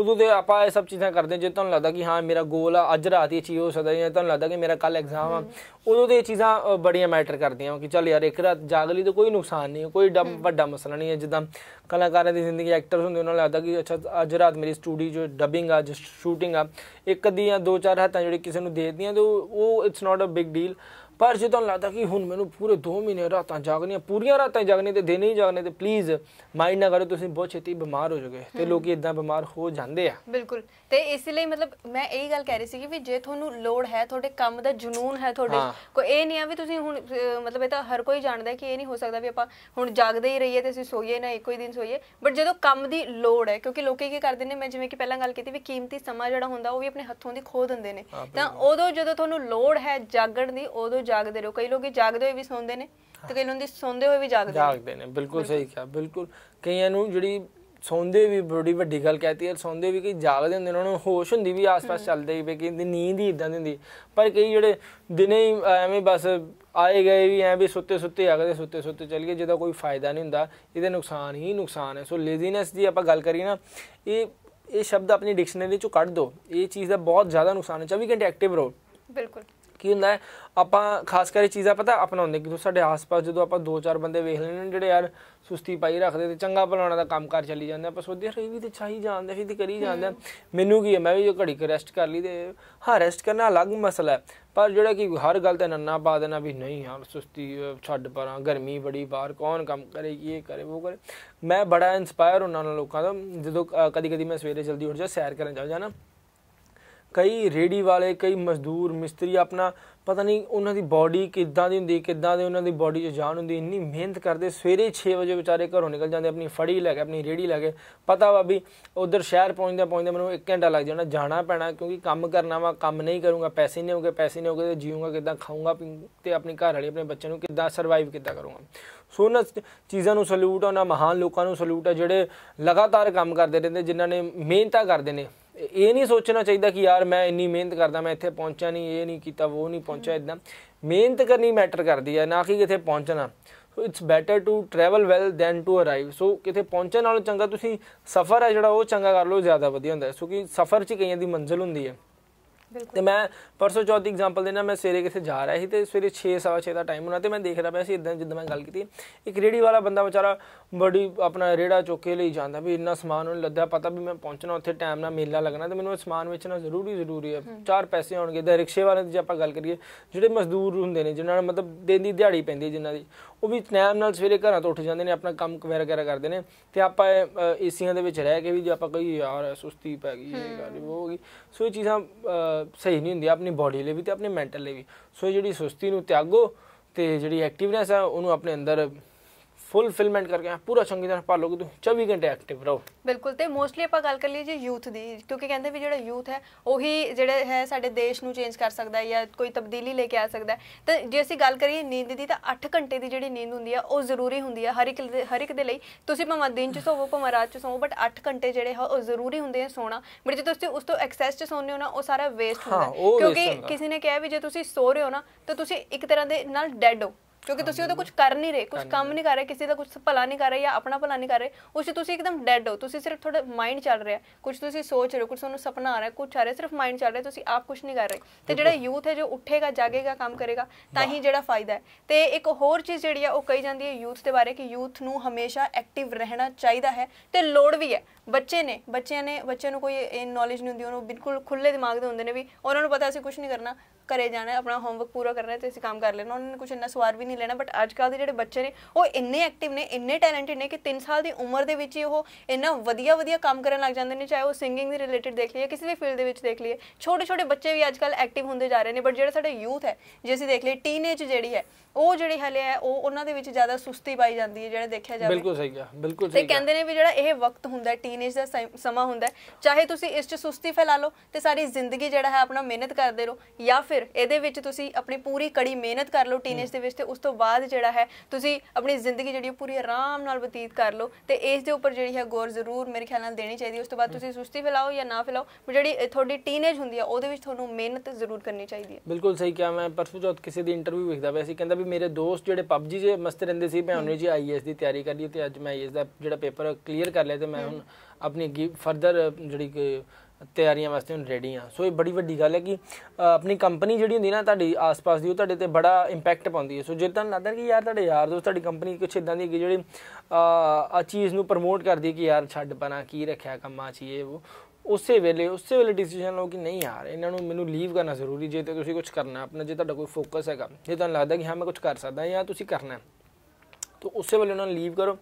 ਉਦੋਂ ਤੇ ਆਪਾਂ ਇਹ ਸਭ ਚੀਜ਼ਾਂ ਕਰਦੇ ਜੇ ਤੁਹਾਨੂੰ ਲੱਗਦਾ ਕਿ ਹਾਂ ਮੇਰਾ ਗੋਲ ਆ ਅੱਜ ਰਾਤ ਇਹ ਚੀਜ਼ ਹੋ ਸਕਦਾ ਜਾਂ ਤੁਹਾਨੂੰ ਲੱਗਦਾ ਕਿ ਮੇਰਾ ਕੱਲ ਐਗਜ਼ਾਮ ਆ ਉਦੋਂ ਤੇ ਇਹ ਚੀਜ਼ਾਂ ਬੜੀਆਂ ਮੈਟਰ ਕਰਦੀਆਂ ਕਿ ਚੱਲ ਯਾਰ ਇੱਕ ਰਾਤ ਜਾਗ ਲਈ ਤਾਂ ਕੋਈ ਨੁਕਸਾਨ ਨਹੀਂ ਕੋਈ ਵੱਡਾ ਮਸਲਾ ਨਹੀਂ ਹੈ ਜਿੱਦਾਂ ਕਲਾਕਾਰਾਂ ਦੀ ਜ਼ਿੰਦਗੀ ਐਕਟਰਸ ਹੁੰਦੇ ਉਹਨਾਂ ਨੂੰ ਲੱਗਦਾ ਕਿ ਅੱਛਾ ਅੱਜ ਰਾਤ ਮੇਰੀ ਸਟੂਡੀਓ ਜੋ ਡਬਿੰਗ ਆ ਜਸ ਸ਼ੂਟਿੰਗ ਆ ਇੱਕ ਅੱਧੀ ਜਾਂ ਦੋ ਚਾਰ ਹੱਥਾਂ ਜਿਹੜੇ ਕਿਸੇ ਨੂੰ ਦੇ ਦਿੰਦੀਆਂ ਤੇ ਉਹ it's not a big deal ਪਰ ਜਦੋਂ ਲੱਗਦਾ ਕਿ ਹੁਣ ਮੈਨੂੰ ਪੂਰੇ 2 ਮਹੀਨੇ ਰਾਤਾਂ ਜਾਗਣੀਆਂ ਪੂਰੀਆਂ ਰਾਤਾਂ ਜਾਗਣੀਆਂ ਤੇ ਦਿਨ ਹੀ ਜਾਗਣੇ ਤੇ ਪਲੀਜ਼ ਮਾਈਂਡ ਨਾ ਕਰੋ ਤੁਸੀਂ ਬਹੁਤ ਛੇਤੀ ਬਿਮਾਰ ਹੋ ਜਾਓਗੇ ਤੇ ਲੋਕੀ ਇਦਾਂ ਬਿਮਾਰ ਹੋ ਜਾਂਦੇ ਆ ਬਿਲਕੁਲ ਤੇ ਇਸ ਲਈ ਮਤਲਬ ਮੈਂ ਇਹ ਗੱਲ ਕਹਿ ਰਹੀ ਸੀ ਕਿ ਜੇ ਤੁਹਾਨੂੰ ਲੋੜ ਹੈ ਤੁਹਾਡੇ ਕੰਮ ਦਾ ਜਨੂਨ ਹੈ ਤੁਹਾਡੇ ਕੋਈ ਇਹ ਨਹੀਂ ਆ ਵੀ ਤੁਸੀਂ ਹੁਣ ਮਤਲਬ ਇਹ ਤਾਂ ਹਰ ਕੋਈ ਜਾਣਦਾ ਕਿ ਇਹ ਨਹੀਂ ਹੋ ਸਕਦਾ ਵੀ ਆਪਾਂ ਹੁਣ ਜਾਗਦੇ ਹੀ ਰਹੀਏ ਤੇ ਅਸੀਂ ਸੋਈਏ ਨਾ ਇੱਕੋ ਹੀ ਦਿਨ ਸੋਈਏ ਬਟ ਜਦੋਂ ਕੰਮ ਦੀ ਲੋੜ ਹੈ ਕਿਉਂਕਿ ਲੋਕੀ ਕੀ ਕਰਦੇ ਨੇ ਮੈਂ ਜਿਵੇਂ ਕਿ ਪਹਿਲਾਂ ਗੱਲ ਕੀਤੀ ਵੀ ਕੀਮਤੀ ਸਮਾਂ ਜਿਹੜਾ ਹੁੰਦਾ ਉਹ ਵੀ ਆਪਣੇ ਹੱਥੋਂ ਦੀ ਖੋ ਦਿੰਦੇ ਨੇ ਤਾਂ ਉਦੋਂ ਜਦੋਂ ਤੁਹਾਨੂੰ ਲੋੜ ਹੈ ਜਾਗਣ ਦੀ ਉਦੋਂ ਜਾਗਦੇ ਰਹੋ ਕਈ ਲੋਕ ਜਾਗਦੇ ਹੋਏ ਵੀ ਸੌਂਦੇ ਨੇ ਤੇ ਕਈ ਲੋਕ ਦੀ ਸੌਂਦੇ ਹੋਏ ਵੀ ਜਾਗਦੇ ਨੇ ਜਾਗਦੇ ਨੇ ਬਿਲਕੁਲ ਸਹੀ ਕਿਹਾ ਬਿਲਕੁਲ ਕਈਆਂ ਨੂੰ ਜਿਹੜੀ ਸੌਂਦੇ ਵੀ ਬੜੀ ਵੱਡੀ ਗੱਲ ਕਹਤੀ ਹੈ ਸੌਂਦੇ ਵੀ ਕਿ ਜਾਗਦੇ ਹੁੰਦੇ ਉਹਨਾਂ ਨੂੰ ਹੋਸ਼ ਹੁੰਦੀ ਵੀ ਆਸ-ਪਾਸ ਚੱਲਦੇ ਵੀ ਕਿ ਕਿ ਨੀਂਦ ਹੀ ਇਦਾਂ ਦੀ ਹੁੰਦੀ ਪਰ ਕਈ ਜਿਹੜੇ ਦਿਨੇ ਹੀ ਐਵੇਂ ਬਸ ਆਏ ਗਏ ਵੀ ਐ ਵੀ ਸੁੱਤੇ ਸੁੱਤੇ ਆਗਦੇ ਸੁੱਤੇ ਸੁੱਤੇ ਚੱਲ ਗਏ ਜਿਹਦਾ ਕੋਈ ਫਾਇਦਾ ਨਹੀਂ ਹੁੰਦਾ ਇਹਦੇ ਨੁਕਸਾਨ ਹੀ ਨੁਕਸਾਨ ਹੈ ਸੋ ਲੇਜ਼ੀਨੈਸ ਦੀ ਆਪਾਂ ਗੱਲ ਕਰੀ ਨਾ ਇਹ ਇਹ ਸ਼ਬਦ ਆਪਣੀ ਡਿਕਸ਼ਨਰੀ ਚੋਂ ਕੱਢ ਦਿਓ ਇਹ ਚੀਜ਼ ਦਾ ਬਹੁਤ ਜ਼ਿਆਦਾ ਨੁਕਸਾਨ ਹੈ 24 ਘੰਟੇ ਐਕਟਿਵ ਰਹੋ ਬਿਲਕੁਲ ਕੀ ਹੁੰਦਾ ਆਪਾਂ ਖਾਸ ਕਰ ਇਹ ਚੀਜ਼ਾਂ ਪਤਾ ਅਪਣਾਉਂਦੇ ਕਿ ਸਾਡੇ ਆਸ-ਪਾਸ ਜਦੋਂ ਆਪਾਂ ਦੋ ਚਾਰ ਬੰਦੇ ਵੇਖ ਲੈਣੇ ਜਿਹੜੇ ਯਾਰ ਸੁਸਤੀ ਪਾਈ ਰੱਖਦੇ ਤੇ ਚੰਗਾ ਭਲਾਉਣਾ ਦਾ ਕੰਮ ਕਰ ਚੱਲੀ ਜਾਂਦੇ ਆਪਾਂ ਸੋਚਦੇ ਰਹੀ ਵੀ ਤੇ ਚਾਹੀ ਜਾਂਦੇ ਫਿਰ ਤੇ ਕਰੀ ਜਾਂਦੇ ਮੈਨੂੰ ਕੀ ਹੈ ਮੈਂ ਵੀ ਜੋ ਘੜੀ ਕੇ ਰੈਸਟ ਕਰ ਲਈ ਤੇ ਹਾਂ ਰੈਸਟ ਕਰਨਾ ਅਲੱਗ ਮਸਲਾ ਹੈ ਪਰ ਜਿਹੜਾ ਕਿ ਹਰ ਗੱਲ ਤੇ ਨੰਨਾ ਪਾ ਦੇਣਾ ਵੀ ਨਹੀਂ ਯਾਰ ਸੁਸਤੀ ਛੱਡ ਪਰਾਂ ਗਰਮੀ ਬੜੀ ਬਾਹਰ ਕੌਣ ਕੰਮ ਕਰੇ ਇਹ ਕਰੇ ਉਹ ਕਰੇ ਮੈਂ ਬੜਾ ਇਨਸਪਾਇਰ ਹੁੰਨਾ ਨਾ ਲੋਕਾਂ ਦਾ ਜਦੋਂ ਕਦੀ ਕਦੀ ਮੈਂ ਸਵੇਰੇ ਜਲਦੀ ਉੱਠ ਜਾ ਸੈਰ ਕਰਨ ਜਾ ਜਾਣਾ ਕਈ ਰੇੜੀ ਵਾਲੇ ਕਈ ਮਜ਼ਦੂਰ ਮਿਸਤਰੀ ਆਪਣਾ ਪਤਾ ਨਹੀਂ ਉਹਨਾਂ ਦੀ ਬਾਡੀ ਕਿੱਦਾਂ ਦੀ ਹੁੰਦੀ ਕਿੱਦਾਂ ਦੇ ਉਹਨਾਂ ਦੀ ਬਾਡੀ 'ਚ ਜਾਨ ਹੁੰਦੀ ਇੰਨੀ ਮਿਹਨਤ ਕਰਦੇ ਸਵੇਰੇ 6 ਵਜੇ ਵਿਚਾਰੇ ਘਰੋਂ ਨਿਕਲ ਜਾਂਦੇ ਆਪਣੀ ਫੜੀ ਲੈ ਕੇ ਆਪਣੀ ਰੇੜੀ ਲੈ ਕੇ ਪਤਾ ਵਾ ਵੀ ਉਧਰ ਸ਼ਹਿਰ ਪਹੁੰਚਦੇ ਪਹੁੰਚਦੇ ਮੈਨੂੰ 1 ਘੰਟਾ ਲੱਗ ਜਾਣਾ ਜਾਣਾ ਪੈਣਾ ਕਿਉਂਕਿ ਕੰਮ ਕਰਨਾ ਵਾ ਕੰਮ ਨਹੀਂ ਕਰੂੰਗਾ ਪੈਸੇ ਨਹੀਂ ਹੋਗੇ ਪੈਸੇ ਨਹੀਂ ਹੋਗੇ ਤੇ ਜੀਊਂਗਾ ਕਿੱਦਾਂ ਖਾਊਂਗਾ ਤੇ ਆਪਣੀ ਘਰ ਵਾਲੀ ਆਪਣੇ ਬੱਚਿਆਂ ਨੂੰ ਕਿੱਦਾਂ ਸਰਵਾਈਵ ਕਿੱਦਾਂ ਕਰੂੰਗਾ ਸੋ ਉਹਨਾਂ ਚੀਜ਼ਾਂ ਨੂੰ ਸਲੂਟ ਆ ਉਹਨਾਂ ਮਹਾਨ ਲੋਕਾਂ ਨੂੰ ਸਲੂਟ ਆ ਜਿਹੜੇ ਲਗਾਤਾਰ ਕੰਮ ਕਰਦੇ ਰਹਿੰਦੇ ਜਿਨ੍ਹਾਂ ਨੇ ਮਿਹਨਤਾਂ ਕਰਦੇ ਨੇ ਇਹ ਨਹੀਂ ਸੋਚਣਾ ਚਾਹੀਦਾ ਕਿ ਯਾਰ ਮੈਂ ਇੰਨੀ ਮਿਹਨਤ ਕਰਦਾ ਮੈਂ ਇੱਥੇ ਪਹੁੰਚਿਆ ਨਹੀਂ ਇਹ ਨਹੀਂ ਕੀਤਾ ਉਹ ਨਹੀਂ ਪਹੁੰਚਿਆ ਇਦਾਂ ਮਿਹਨਤ ਕਰਨੀ ਮੈਟਰ ਕਰਦੀ ਹੈ ਨਾ ਕਿ ਕਿਥੇ ਪਹੁੰਚਣਾ so it's better to travel well than to arrive so ਕਿਤੇ ਪਹੁੰਚਣ ਨਾਲੋਂ ਚੰਗਾ ਤੁਸੀਂ ਸਫ਼ਰ ਹੈ ਜਿਹੜਾ ਉਹ ਚੰਗਾ ਕਰ ਲਓ ਜ਼ਿਆਦਾ ਵਧੀਆ ਹੁੰਦਾ ਸੋ ਕਿ ਸਫ਼ਰ 'ਚ ਕਈਆਂ ਦੀ ਮੰਜ਼ਿਲ ਹੁੰਦੀ ਹੈ ਤੇ ਮੈਂ ਪਰਸੋ ਚੌਥੀ ਐਗਜ਼ਾਮਪਲ ਦੇਣਾ ਮੈਂ ਸਵੇਰੇ ਕਿਸੇ ਜਾ ਰਿਹਾ ਸੀ ਤੇ ਸਵੇਰੇ 6:30 ਦਾ ਟਾਈਮ ਹੋਣਾ ਤੇ ਮੈਂ ਦੇਖ ਰਿਹਾ ਪਿਆ ਸੀ ਇਦਾਂ ਜਿੱਦਾਂ ਮੈਂ ਗੱਲ ਕੀਤੀ ਇੱਕ ਰੇੜੀ ਵਾਲਾ ਬੰਦਾ ਵਿਚਾਰਾ ਬੜੀ ਆਪਣਾ ਰੇੜਾ ਚੁੱਕੇ ਲਈ ਜਾਂਦਾ ਵੀ ਇੰਨਾ ਸਮਾਨ ਉਹਨੇ ਲੱਦਿਆ ਪਤਾ ਵੀ ਮੈਂ ਪਹੁੰਚਣਾ ਉੱਥੇ ਟਾਈਮ ਨਾਲ ਮੇਲਾ ਲੱਗਣਾ ਤੇ ਮੈਨੂੰ ਇਹ ਸਮਾਨ ਵੇਚਣਾ ਜ਼ਰੂਰੀ ਜ਼ਰੂਰੀ ਹੈ ਚਾਰ ਪੈਸੇ ਆਉਣਗੇ ਦਾ ਰਿਕਸ਼ੇ ਵਾਲੇ ਦੀ ਜੇ ਆਪਾਂ ਗੱਲ ਕਰੀਏ ਜਿਹੜੇ ਮਜ਼ਦੂਰ ਹੁੰਦੇ ਨੇ ਜਿਨ੍ਹਾਂ ਨਾਲ ਮਤਲਬ ਦਿਨ ਦੀ ਦਿਹਾੜੀ ਪੈਂਦੀ ਜਿਨ੍ਹਾਂ ਦੀ ਉਹ ਵੀ ਟਾਈਮ ਨਾਲ ਸਵੇਰੇ ਘਰਾਂ ਤੋਂ ਉੱਠ ਜਾਂਦੇ ਨੇ ਆਪਣਾ ਕੰਮ ਵਗੈਰਾ ਕਰਦੇ ਨੇ ਤੇ ਆਪਾਂ ਏਸੀਆਂ ਦੇ ਵਿੱਚ ਰਹਿ ਕੇ ਵੀ ਜੇ ਆਪਾਂ ਕਹੀ ਯਾਰ ਸੁਸਤੀ ਪੈ ਗਈ ਇਹ ਗੱਲ ਉਹ ਹੋ ਗਈ ਸੋ ਇਹ ਚੀਜ਼ਾਂ ਸਹੀ ਨਹੀਂ ਹੁੰਦੀਆਂ ਆਪਣੀ ਬਾਡੀ ਲਈ ਵੀ ਤੇ ਆਪਣੇ ਮੈਂਟਲ ਲਈ ਵੀ ਸੋ ਜਿਹੜੀ ਸੁਸਤੀ ਨੂੰ ਤਿਆਗੋ ਤੇ ਜਿਹੜੀ ਐਕਟਿਵਨੈਸ ਆ ਉਹਨੂੰ ਆਪਣੇ ਅੰਦਰ ਫੁੱਲਫਿਲਮੈਂਟ ਕਰਕੇ ਪੂਰਾ ਚੰਗੀ ਤਰ੍ਹਾਂ ਪਾ ਲੋਗੇ ਤੁਸੀਂ 24 ਘੰਟੇ ਐਕਟਿਵ ਰਹੋ ਬਿਲਕੁਲ ਤੇ ਮੋਸਟਲੀ ਆਪਾਂ ਗੱਲ ਕਰ ਲਈ ਜੀ ਯੂਥ ਦੀ ਕਿਉਂਕਿ ਕਹਿੰਦੇ ਵੀ ਜਿਹੜਾ ਯੂਥ ਹੈ ਉਹੀ ਜਿਹੜਾ ਹੈ ਸਾਡੇ ਦੇਸ਼ ਨੂੰ ਚੇਂਜ ਕਰ ਸਕਦਾ ਹੈ ਜਾਂ ਕੋਈ ਤਬਦੀਲੀ ਲੈ ਕੇ ਆ ਸਕਦਾ ਹੈ ਤੇ ਜੇ ਅਸੀਂ ਗੱਲ ਕਰੀਏ ਨੀਂਦ ਦੀ ਤਾਂ 8 ਘੰਟੇ ਦੀ ਜਿਹੜੀ ਨੀਂਦ ਹੁੰਦੀ ਆ ਉਹ ਜ਼ਰੂਰੀ ਹੁੰਦੀ ਆ ਹਰ ਇੱਕ ਹਰ ਇੱਕ ਦੇ ਲਈ ਤੁਸੀਂ ਭਾਵੇਂ ਦਿਨ 'ਚ ਸੋਵੋ ਭਾਵੇਂ ਰਾਤ 'ਚ ਸੋਵੋ ਬਟ 8 ਘੰਟੇ ਜਿਹੜੇ ਆ ਉਹ ਜ਼ਰੂਰੀ ਹੁੰਦੇ ਆ ਸੋਣਾ ਬਟ ਜੇ ਤੁਸੀਂ ਉਸ ਤੋਂ ਐਕਸੈਸ 'ਚ ਸੌਂਦੇ ਹੋ ਨਾ ਉਹ ਸਾਰਾ ਵੇਸਟ ਹੁੰਦਾ ਕਿਉਂਕਿ ਕਿਸੇ ਨੇ ਕਿਹਾ ਵੀ ਜੇ ਤੁਸੀਂ ਸੋ ਰਹੇ ਹੋ ਨਾ ਤਾਂ ਤੁਸੀਂ ਇੱਕ ਤਰ੍ਹਾਂ ਦੇ ਨਾਲ ਡੈਡ ਹੋ ਕਿਉਂਕਿ ਤੁਸੀਂ ਉਹਦਾ ਕੁਝ ਕਰ ਨਹੀਂ ਰਹੇ ਕੁਝ ਕੰਮ ਨਹੀਂ ਕਰ ਰਹੇ ਕਿਸੇ ਦਾ ਕੁਝ ਭਲਾ ਨਹੀਂ ਕਰ ਰਹੇ ਜਾਂ ਆਪਣਾ ਭਲਾ ਨਹੀਂ ਕਰ ਰਹੇ ਉਸ ਤੇ ਤੁਸੀਂ ਇੱਕਦਮ ਡੈਡ ਹੋ ਤੁਸੀਂ ਸਿਰਫ ਤੁਹਾਡਾ ਮਾਈਂਡ ਚੱਲ ਰਿਹਾ ਕੁਝ ਤੁਸੀਂ ਸੋਚ ਰਹੇ ਹੋ ਕੁਝ ਤੁਹਾਨੂੰ ਸੁਪਨਾ ਆ ਰਿਹਾ ਕੁਝ ਆ ਰਿਹਾ ਸਿਰਫ ਮਾਈਂਡ ਚੱਲ ਰਿਹਾ ਤੁਸੀਂ ਆਪ ਕੁਝ ਨਹੀਂ ਕਰ ਰਹੇ ਤੇ ਜਿਹੜਾ ਯੂਥ ਹੈ ਜੋ ਉੱਠੇਗਾ ਜਾਗੇਗਾ ਕੰਮ ਕਰੇਗਾ ਤਾਂ ਹੀ ਜਿਹੜਾ ਫਾਇਦਾ ਹੈ ਤੇ ਇੱਕ ਹੋਰ ਚੀਜ਼ ਜਿਹੜੀ ਆ ਉਹ ਕਹੀ ਜਾਂਦੀ ਹੈ ਯੂਥ ਦੇ ਬਾਰੇ ਕਿ ਯੂਥ ਨੂੰ ਹਮੇਸ਼ਾ ਐਕਟਿਵ ਰਹਿਣਾ ਚਾਹੀਦਾ ਹੈ ਤੇ ਲੋੜ ਵੀ ਹੈ ਬੱਚੇ ਨੇ ਬੱਚਿਆਂ ਨੇ ਬੱਚਿਆਂ ਨੂੰ ਕੋਈ ਇਹ ਨੌਲੇਜ ਨਹੀਂ ਹੁੰਦੀ ਉਹਨੂੰ ਬਿਲਕੁਲ ਖੁੱਲੇ ਦਿਮਾਗ ਦੇ ਹੁੰਦੇ ਨੇ ਵੀ ਉਹਨਾਂ ਨੂੰ ਪਤਾ ਅਸੀਂ ਕੁਝ ਨਹੀਂ ਕਰਨਾ ਘਰੇ ਜਾਣਾ ਆਪਣਾ ਹੋਮਵਰਕ ਪੂਰਾ ਕਰਨਾ ਤੇ ਅਸੀਂ ਕੰਮ ਕਰ ਲੈਣਾ ਉਹਨਾਂ ਨੇ ਕੁਝ ਇੰਨਾ ਸਵਾਰ ਵੀ ਨਹੀਂ ਲੈਣਾ ਬਟ ਅੱਜ ਕੱਲ ਦੇ ਜਿਹੜੇ ਬੱਚੇ ਨੇ ਉਹ ਇੰਨੇ ਐਕਟਿਵ ਨੇ ਇੰਨੇ ਟੈਲੈਂਟਡ ਨੇ ਕਿ 3 ਸਾਲ ਦੀ ਉਮਰ ਦੇ ਵਿੱਚ ਹੀ ਉਹ ਇੰਨਾ ਵਧੀਆ ਵਧੀਆ ਕੰਮ ਕਰਨ ਲੱਗ ਜਾਂਦੇ ਨੇ ਚਾਹੇ ਉਹ ਸਿੰਗਿੰਗ ਦੇ ਰਿਲੇਟਡ ਦੇਖ ਲਈਏ ਕਿਸੇ ਵੀ ਫੀਲਡ ਦੇ ਵਿੱਚ ਦੇਖ ਲਈਏ ਛੋਟੇ ਛੋਟੇ ਬੱਚੇ ਵੀ ਅੱਜ ਕੱਲ ਐਕਟਿਵ ਹੁੰਦੇ ਜਾ ਰਹੇ ਨੇ ਬਟ ਜਿਹੜਾ ਸਾਡਾ ਯੂਥ ਹੈ ਜੇ ਅਸੀਂ ਦੇਖ ਲਈਏ ਟੀਨੇਜ ਜਿਹੜੀ ਹੈ ਉਹ ਜਿਹੜੀ ਹਲੇ ਹੈ ਉਹ ਉਹਨਾਂ ਦੇ ਵਿੱਚ ਜ਼ਿਆਦਾ ਸੁਸਤੀ ਪਾਈ ਜਾਂਦੀ ਹੈ ਜਿਹੜੇ ਦੇਖਿਆ ਜਾਵੇ ਬਿਲਕੁਲ ਸਹੀ ਆ ਬਿਲਕੁਲ ਸਹੀ ਤੇ ਕਹਿੰਦੇ ਨੇ ਵੀ ਜਿਹੜਾ ਇਹ ਵਕਤ ਹੁੰਦਾ ਹੈ ਟੀਨੇਜ ਦਾ ਸਮਾਂ ਹੁੰਦਾ ਚਾਹੇ ਤੁਸੀਂ ਇਸ 'ਚ ਸੁਸਤੀ ਫੈਲਾ ਲਓ ਤੇ ਸਾਰੀ ਜ਼ਿੰਦਗੀ ਜਿਹੜਾ ਹੈ ਆਪਣਾ ਮਿਹਨਤ ਕਰਦੇ ਰਹੋ ਜਾਂ ਫਿਰ ਇਹਦੇ ਵਿੱਚ ਤੁਸੀਂ ਆਪਣੀ ਪੂਰੀ ਕੜੀ ਮਿਹਨਤ ਕਰ ਲਓ ਟੀਨੇਜ ਦੇ ਵਿੱਚ ਤੇ ਉਸ ਤੋਂ ਬਾਅਦ ਜਿਹੜਾ ਹੈ ਤੁਸੀਂ ਆਪਣੀ ਜ਼ਿੰਦਗੀ ਜਿਹੜੀ ਪੂਰੀ ਆਰਾਮ ਨਾਲ ਬਤੀਤ ਕਰ ਲਓ ਤੇ ਇਸ ਦੇ ਉੱਪਰ ਜਿਹੜੀ ਹੈ ਗੌਰ ਜ਼ਰੂਰ ਮੇਰੇ ਖਿਆਲ ਨਾਲ ਦੇਣੀ ਚਾਹੀਦੀ ਉਸ ਤੋਂ ਬਾਅਦ ਤੁਸੀਂ ਸੁਸਤੀ ਫੈਲਾਓ ਜਾਂ ਨਾ ਫੈਲਾਓ ਪਰ ਜਿਹੜੀ ਤੁਹਾਡੀ ਟੀਨੇਜ ਹੁੰਦੀ ਹੈ ਉਹਦੇ ਵਿੱਚ ਤੁਹਾਨੂੰ ਮਿਹਨਤ ਜ਼ਰੂਰ ਕਰਨੀ ਚਾਹੀਦੀ ਹੈ ਬਿਲਕੁਲ ਸਹੀ ਕਿਹਾ ਮੈਂ ਪਰਸੂ ਜੋਤ ਕਿਸੇ ਦੀ ਇੰਟਰਵਿਊ ਵੇਖਦਾ ਪਿਆ ਸੀ ਕਹਿੰਦਾ ਵੀ ਮੇਰੇ ਦੋਸਤ ਜਿਹੜੇ ਪਬਜੀ ਦੇ ਮਸਤ ਰਹਿੰਦੇ ਸੀ ਮੈਂ ਉਹਨੇ ਜੀ ਆਈਐਸ ਦੀ ਤਿਆਰੀ ਲਈ ਤੇ ਅੱਜ ਮੈਂ ਆਈਐਸ ਦਾ ਜਿਹੜਾ ਪੇਪਰ ਕਲੀਅਰ ਕਰ ਲਿਆ ਤੇ ਮੈਂ ਹੁਣ ਆਪਣੀ ਫਰਦਰ ਜਿਹੜੀ ਕਿ ਤਿਆਰੀਆਂ ਵਾਸਤੇ ਹੁਣ ਰੈਡੀ ਆ ਸੋ ਇਹ ਬੜੀ ਵੱਡੀ ਗੱਲ ਹੈ ਕਿ ਆਪਣੀ ਕੰਪਨੀ ਜਿਹੜੀ ਹੁੰਦੀ ਨਾ ਤੁਹਾਡੀ ਆਸ-ਪਾਸ ਦੀ ਉਹ ਤੁਹਾਡੇ ਤੇ ਬੜਾ ਇੰਪੈਕਟ ਪਾਉਂਦੀ ਹੈ ਸੋ ਜੇ ਤੁਹਾਨੂੰ ਲੱਗਦਾ ਕਿ ਯਾਰ ਤੁਹਾਡੇ ਯਾਰ ਦੋਸਤ ਤੁਹਾਡੀ ਕੰਪਨੀ ਕੁਛ ਇਦਾਂ ਦੀ ਕਿ ਜਿਹੜੀ ਆ ਚੀਜ਼ ਨੂੰ ਪ੍ਰਮੋਟ ਕਰਦੀ ਕਿ ਯਾਰ ਛੱਡ ਪਣਾ ਕੀ ਰੱਖਿਆ ਕੰਮਾਂ 'ਚ ਇਹ ਉਹ ਉਸੇ ਵੇਲੇ ਉਸੇ ਵੇਲੇ ਡਿਸੀਜਨ ਲਓ ਕਿ ਨਹੀਂ ਯਾਰ ਇਹਨਾਂ ਨੂੰ ਮੈਨੂੰ ਲੀਵ ਕਰਨਾ ਜ਼ਰੂਰੀ ਜੇ ਤੇ ਤੁਸੀਂ ਕੁਝ ਕਰਨਾ ਆਪਣਾ ਜੇ ਤੁਹਾਡਾ ਕੋਈ ਫੋਕਸ ਹੈਗਾ ਜੇ ਤੁਹਾਨੂੰ ਲੱਗਦਾ ਕਿ ਹਾਂ ਮੈਂ ਕੁਝ ਕਰ ਸਕਦਾ ਜਾਂ ਤੁਸੀਂ ਕਰਨਾ ਹੈ ਤਾਂ ਉਸੇ ਵੇਲੇ ਉਹਨਾਂ ਨੂੰ ਲੀਵ ਕਰੋ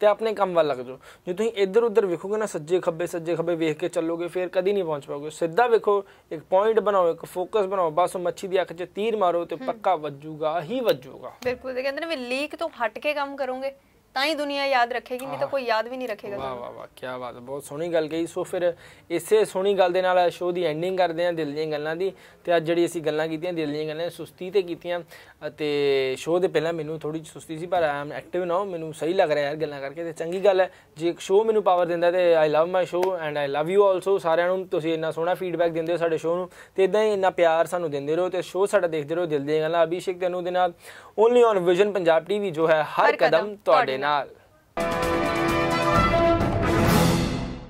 ਤੇ ਆਪਣੇ ਕੰਮ ਵੱਲ ਲੱਗ ਜਾਓ ਜੇ ਤੁਸੀਂ ਇੱਧਰ ਉੱਧਰ ਵੇਖੋਗੇ ਨਾ ਸੱਜੇ ਖੱਬੇ ਸੱਜੇ ਖੱਬੇ ਵੇਖ ਕੇ ਚੱਲੋਗੇ ਫੇਰ ਕਦੀ ਨਹੀਂ ਪਹੁੰਚ ਪਾਓਗੇ ਸਿੱਧਾ ਵੇਖੋ ਇੱਕ ਪੁਆਇੰਟ ਬਣਾਓ ਇੱਕ ਫੋਕਸ ਬਣਾਓ ਬਸ ਮੱਛੀ ਦੀ ਅੱਖ 'ਚ ਤੀਰ ਮਾਰੋ ਤੇ ਪੱਕਾ ਵੱਜੂਗਾ ਹੀ ਵੱਜੂਗਾ ਬਿਲਕੁਲ ਜੇ ਕਹਿੰਦੇ ਨੇ ਵੀ ਲੀਕ ਤੋਂ ਹਟ ਕੇ ਕੰਮ ਕਰੋਗੇ ਤਾਂ ਹੀ ਦੁਨੀਆ ਯਾਦ ਰੱਖੇਗੀ ਨਹੀਂ ਤਾਂ ਕੋਈ ਯਾਦ ਵੀ ਨਹੀਂ ਰੱਖੇਗਾ ਵਾਹ ਵਾਹ ਵਾਹ ਕੀ ਬਾਤ ਹੈ ਬਹੁਤ ਸੋਹਣੀ ਗੱਲ ਕਹੀ ਸੋ ਫਿਰ ਇਸੇ ਸੋਹਣੀ ਗੱਲ ਦੇ ਨਾਲ ਸ਼ੋਅ ਦੀ ਐਂਡਿੰਗ ਕਰਦੇ ਹਾਂ ਦਿਲ ਦੀਆਂ ਗੱਲਾਂ ਦੀ ਤੇ ਅੱਜ ਜਿਹੜੀ ਅਸੀਂ ਗੱਲਾਂ ਕੀਤੀਆਂ ਦਿਲ ਦੀਆਂ ਗੱਲਾਂ ਸੁਸਤੀ ਤੇ ਕੀਤੀਆਂ ਅਤੇ ਸ਼ੋਅ ਦੇ ਪਹਿਲਾਂ ਮੈਨੂੰ ਥੋੜੀ ਸੁਸਤੀ ਸੀ ਪਰ ਆਈ ਐਮ ਐਕਟਿਵ ਨਾਓ ਮੈਨੂੰ ਸਹੀ ਲੱਗ ਰਿਹਾ ਯਾਰ ਗੱਲਾਂ ਕਰਕੇ ਤੇ ਚੰਗੀ ਗੱਲ ਹੈ ਜੇ ਸ਼ੋਅ ਮੈਨੂੰ ਪਾਵਰ ਦਿੰਦਾ ਤੇ I love my show and I love you also ਸਾਰਿਆਂ ਨੂੰ ਤੁਸੀਂ ਇੰਨਾ ਸੋਹਣਾ ਫੀਡਬੈਕ ਦਿੰਦੇ ਹੋ ਸਾਡੇ ਸ਼ੋਅ ਨੂੰ ਤੇ ਇਦਾਂ ਹੀ ਇੰਨਾ ਪਿਆਰ ਸਾਨੂੰ ਦਿੰਦੇ ਰਹੋ ਤੇ ਸ਼ੋਅ ਸਾਡਾ ਦੇਖਦੇ ਰਹੋ ਦਿਲ ਦੀਆਂ ਗੱਲਾਂ ਅਭਿਸ਼ੇਕ ਤੈਨੂੰ ਦੇ ਨਾਲ only on vision Punjab TV ਜੋ ਹੈ ਹਰ ਕਦਮ ਤੁਹਾਡੇ No.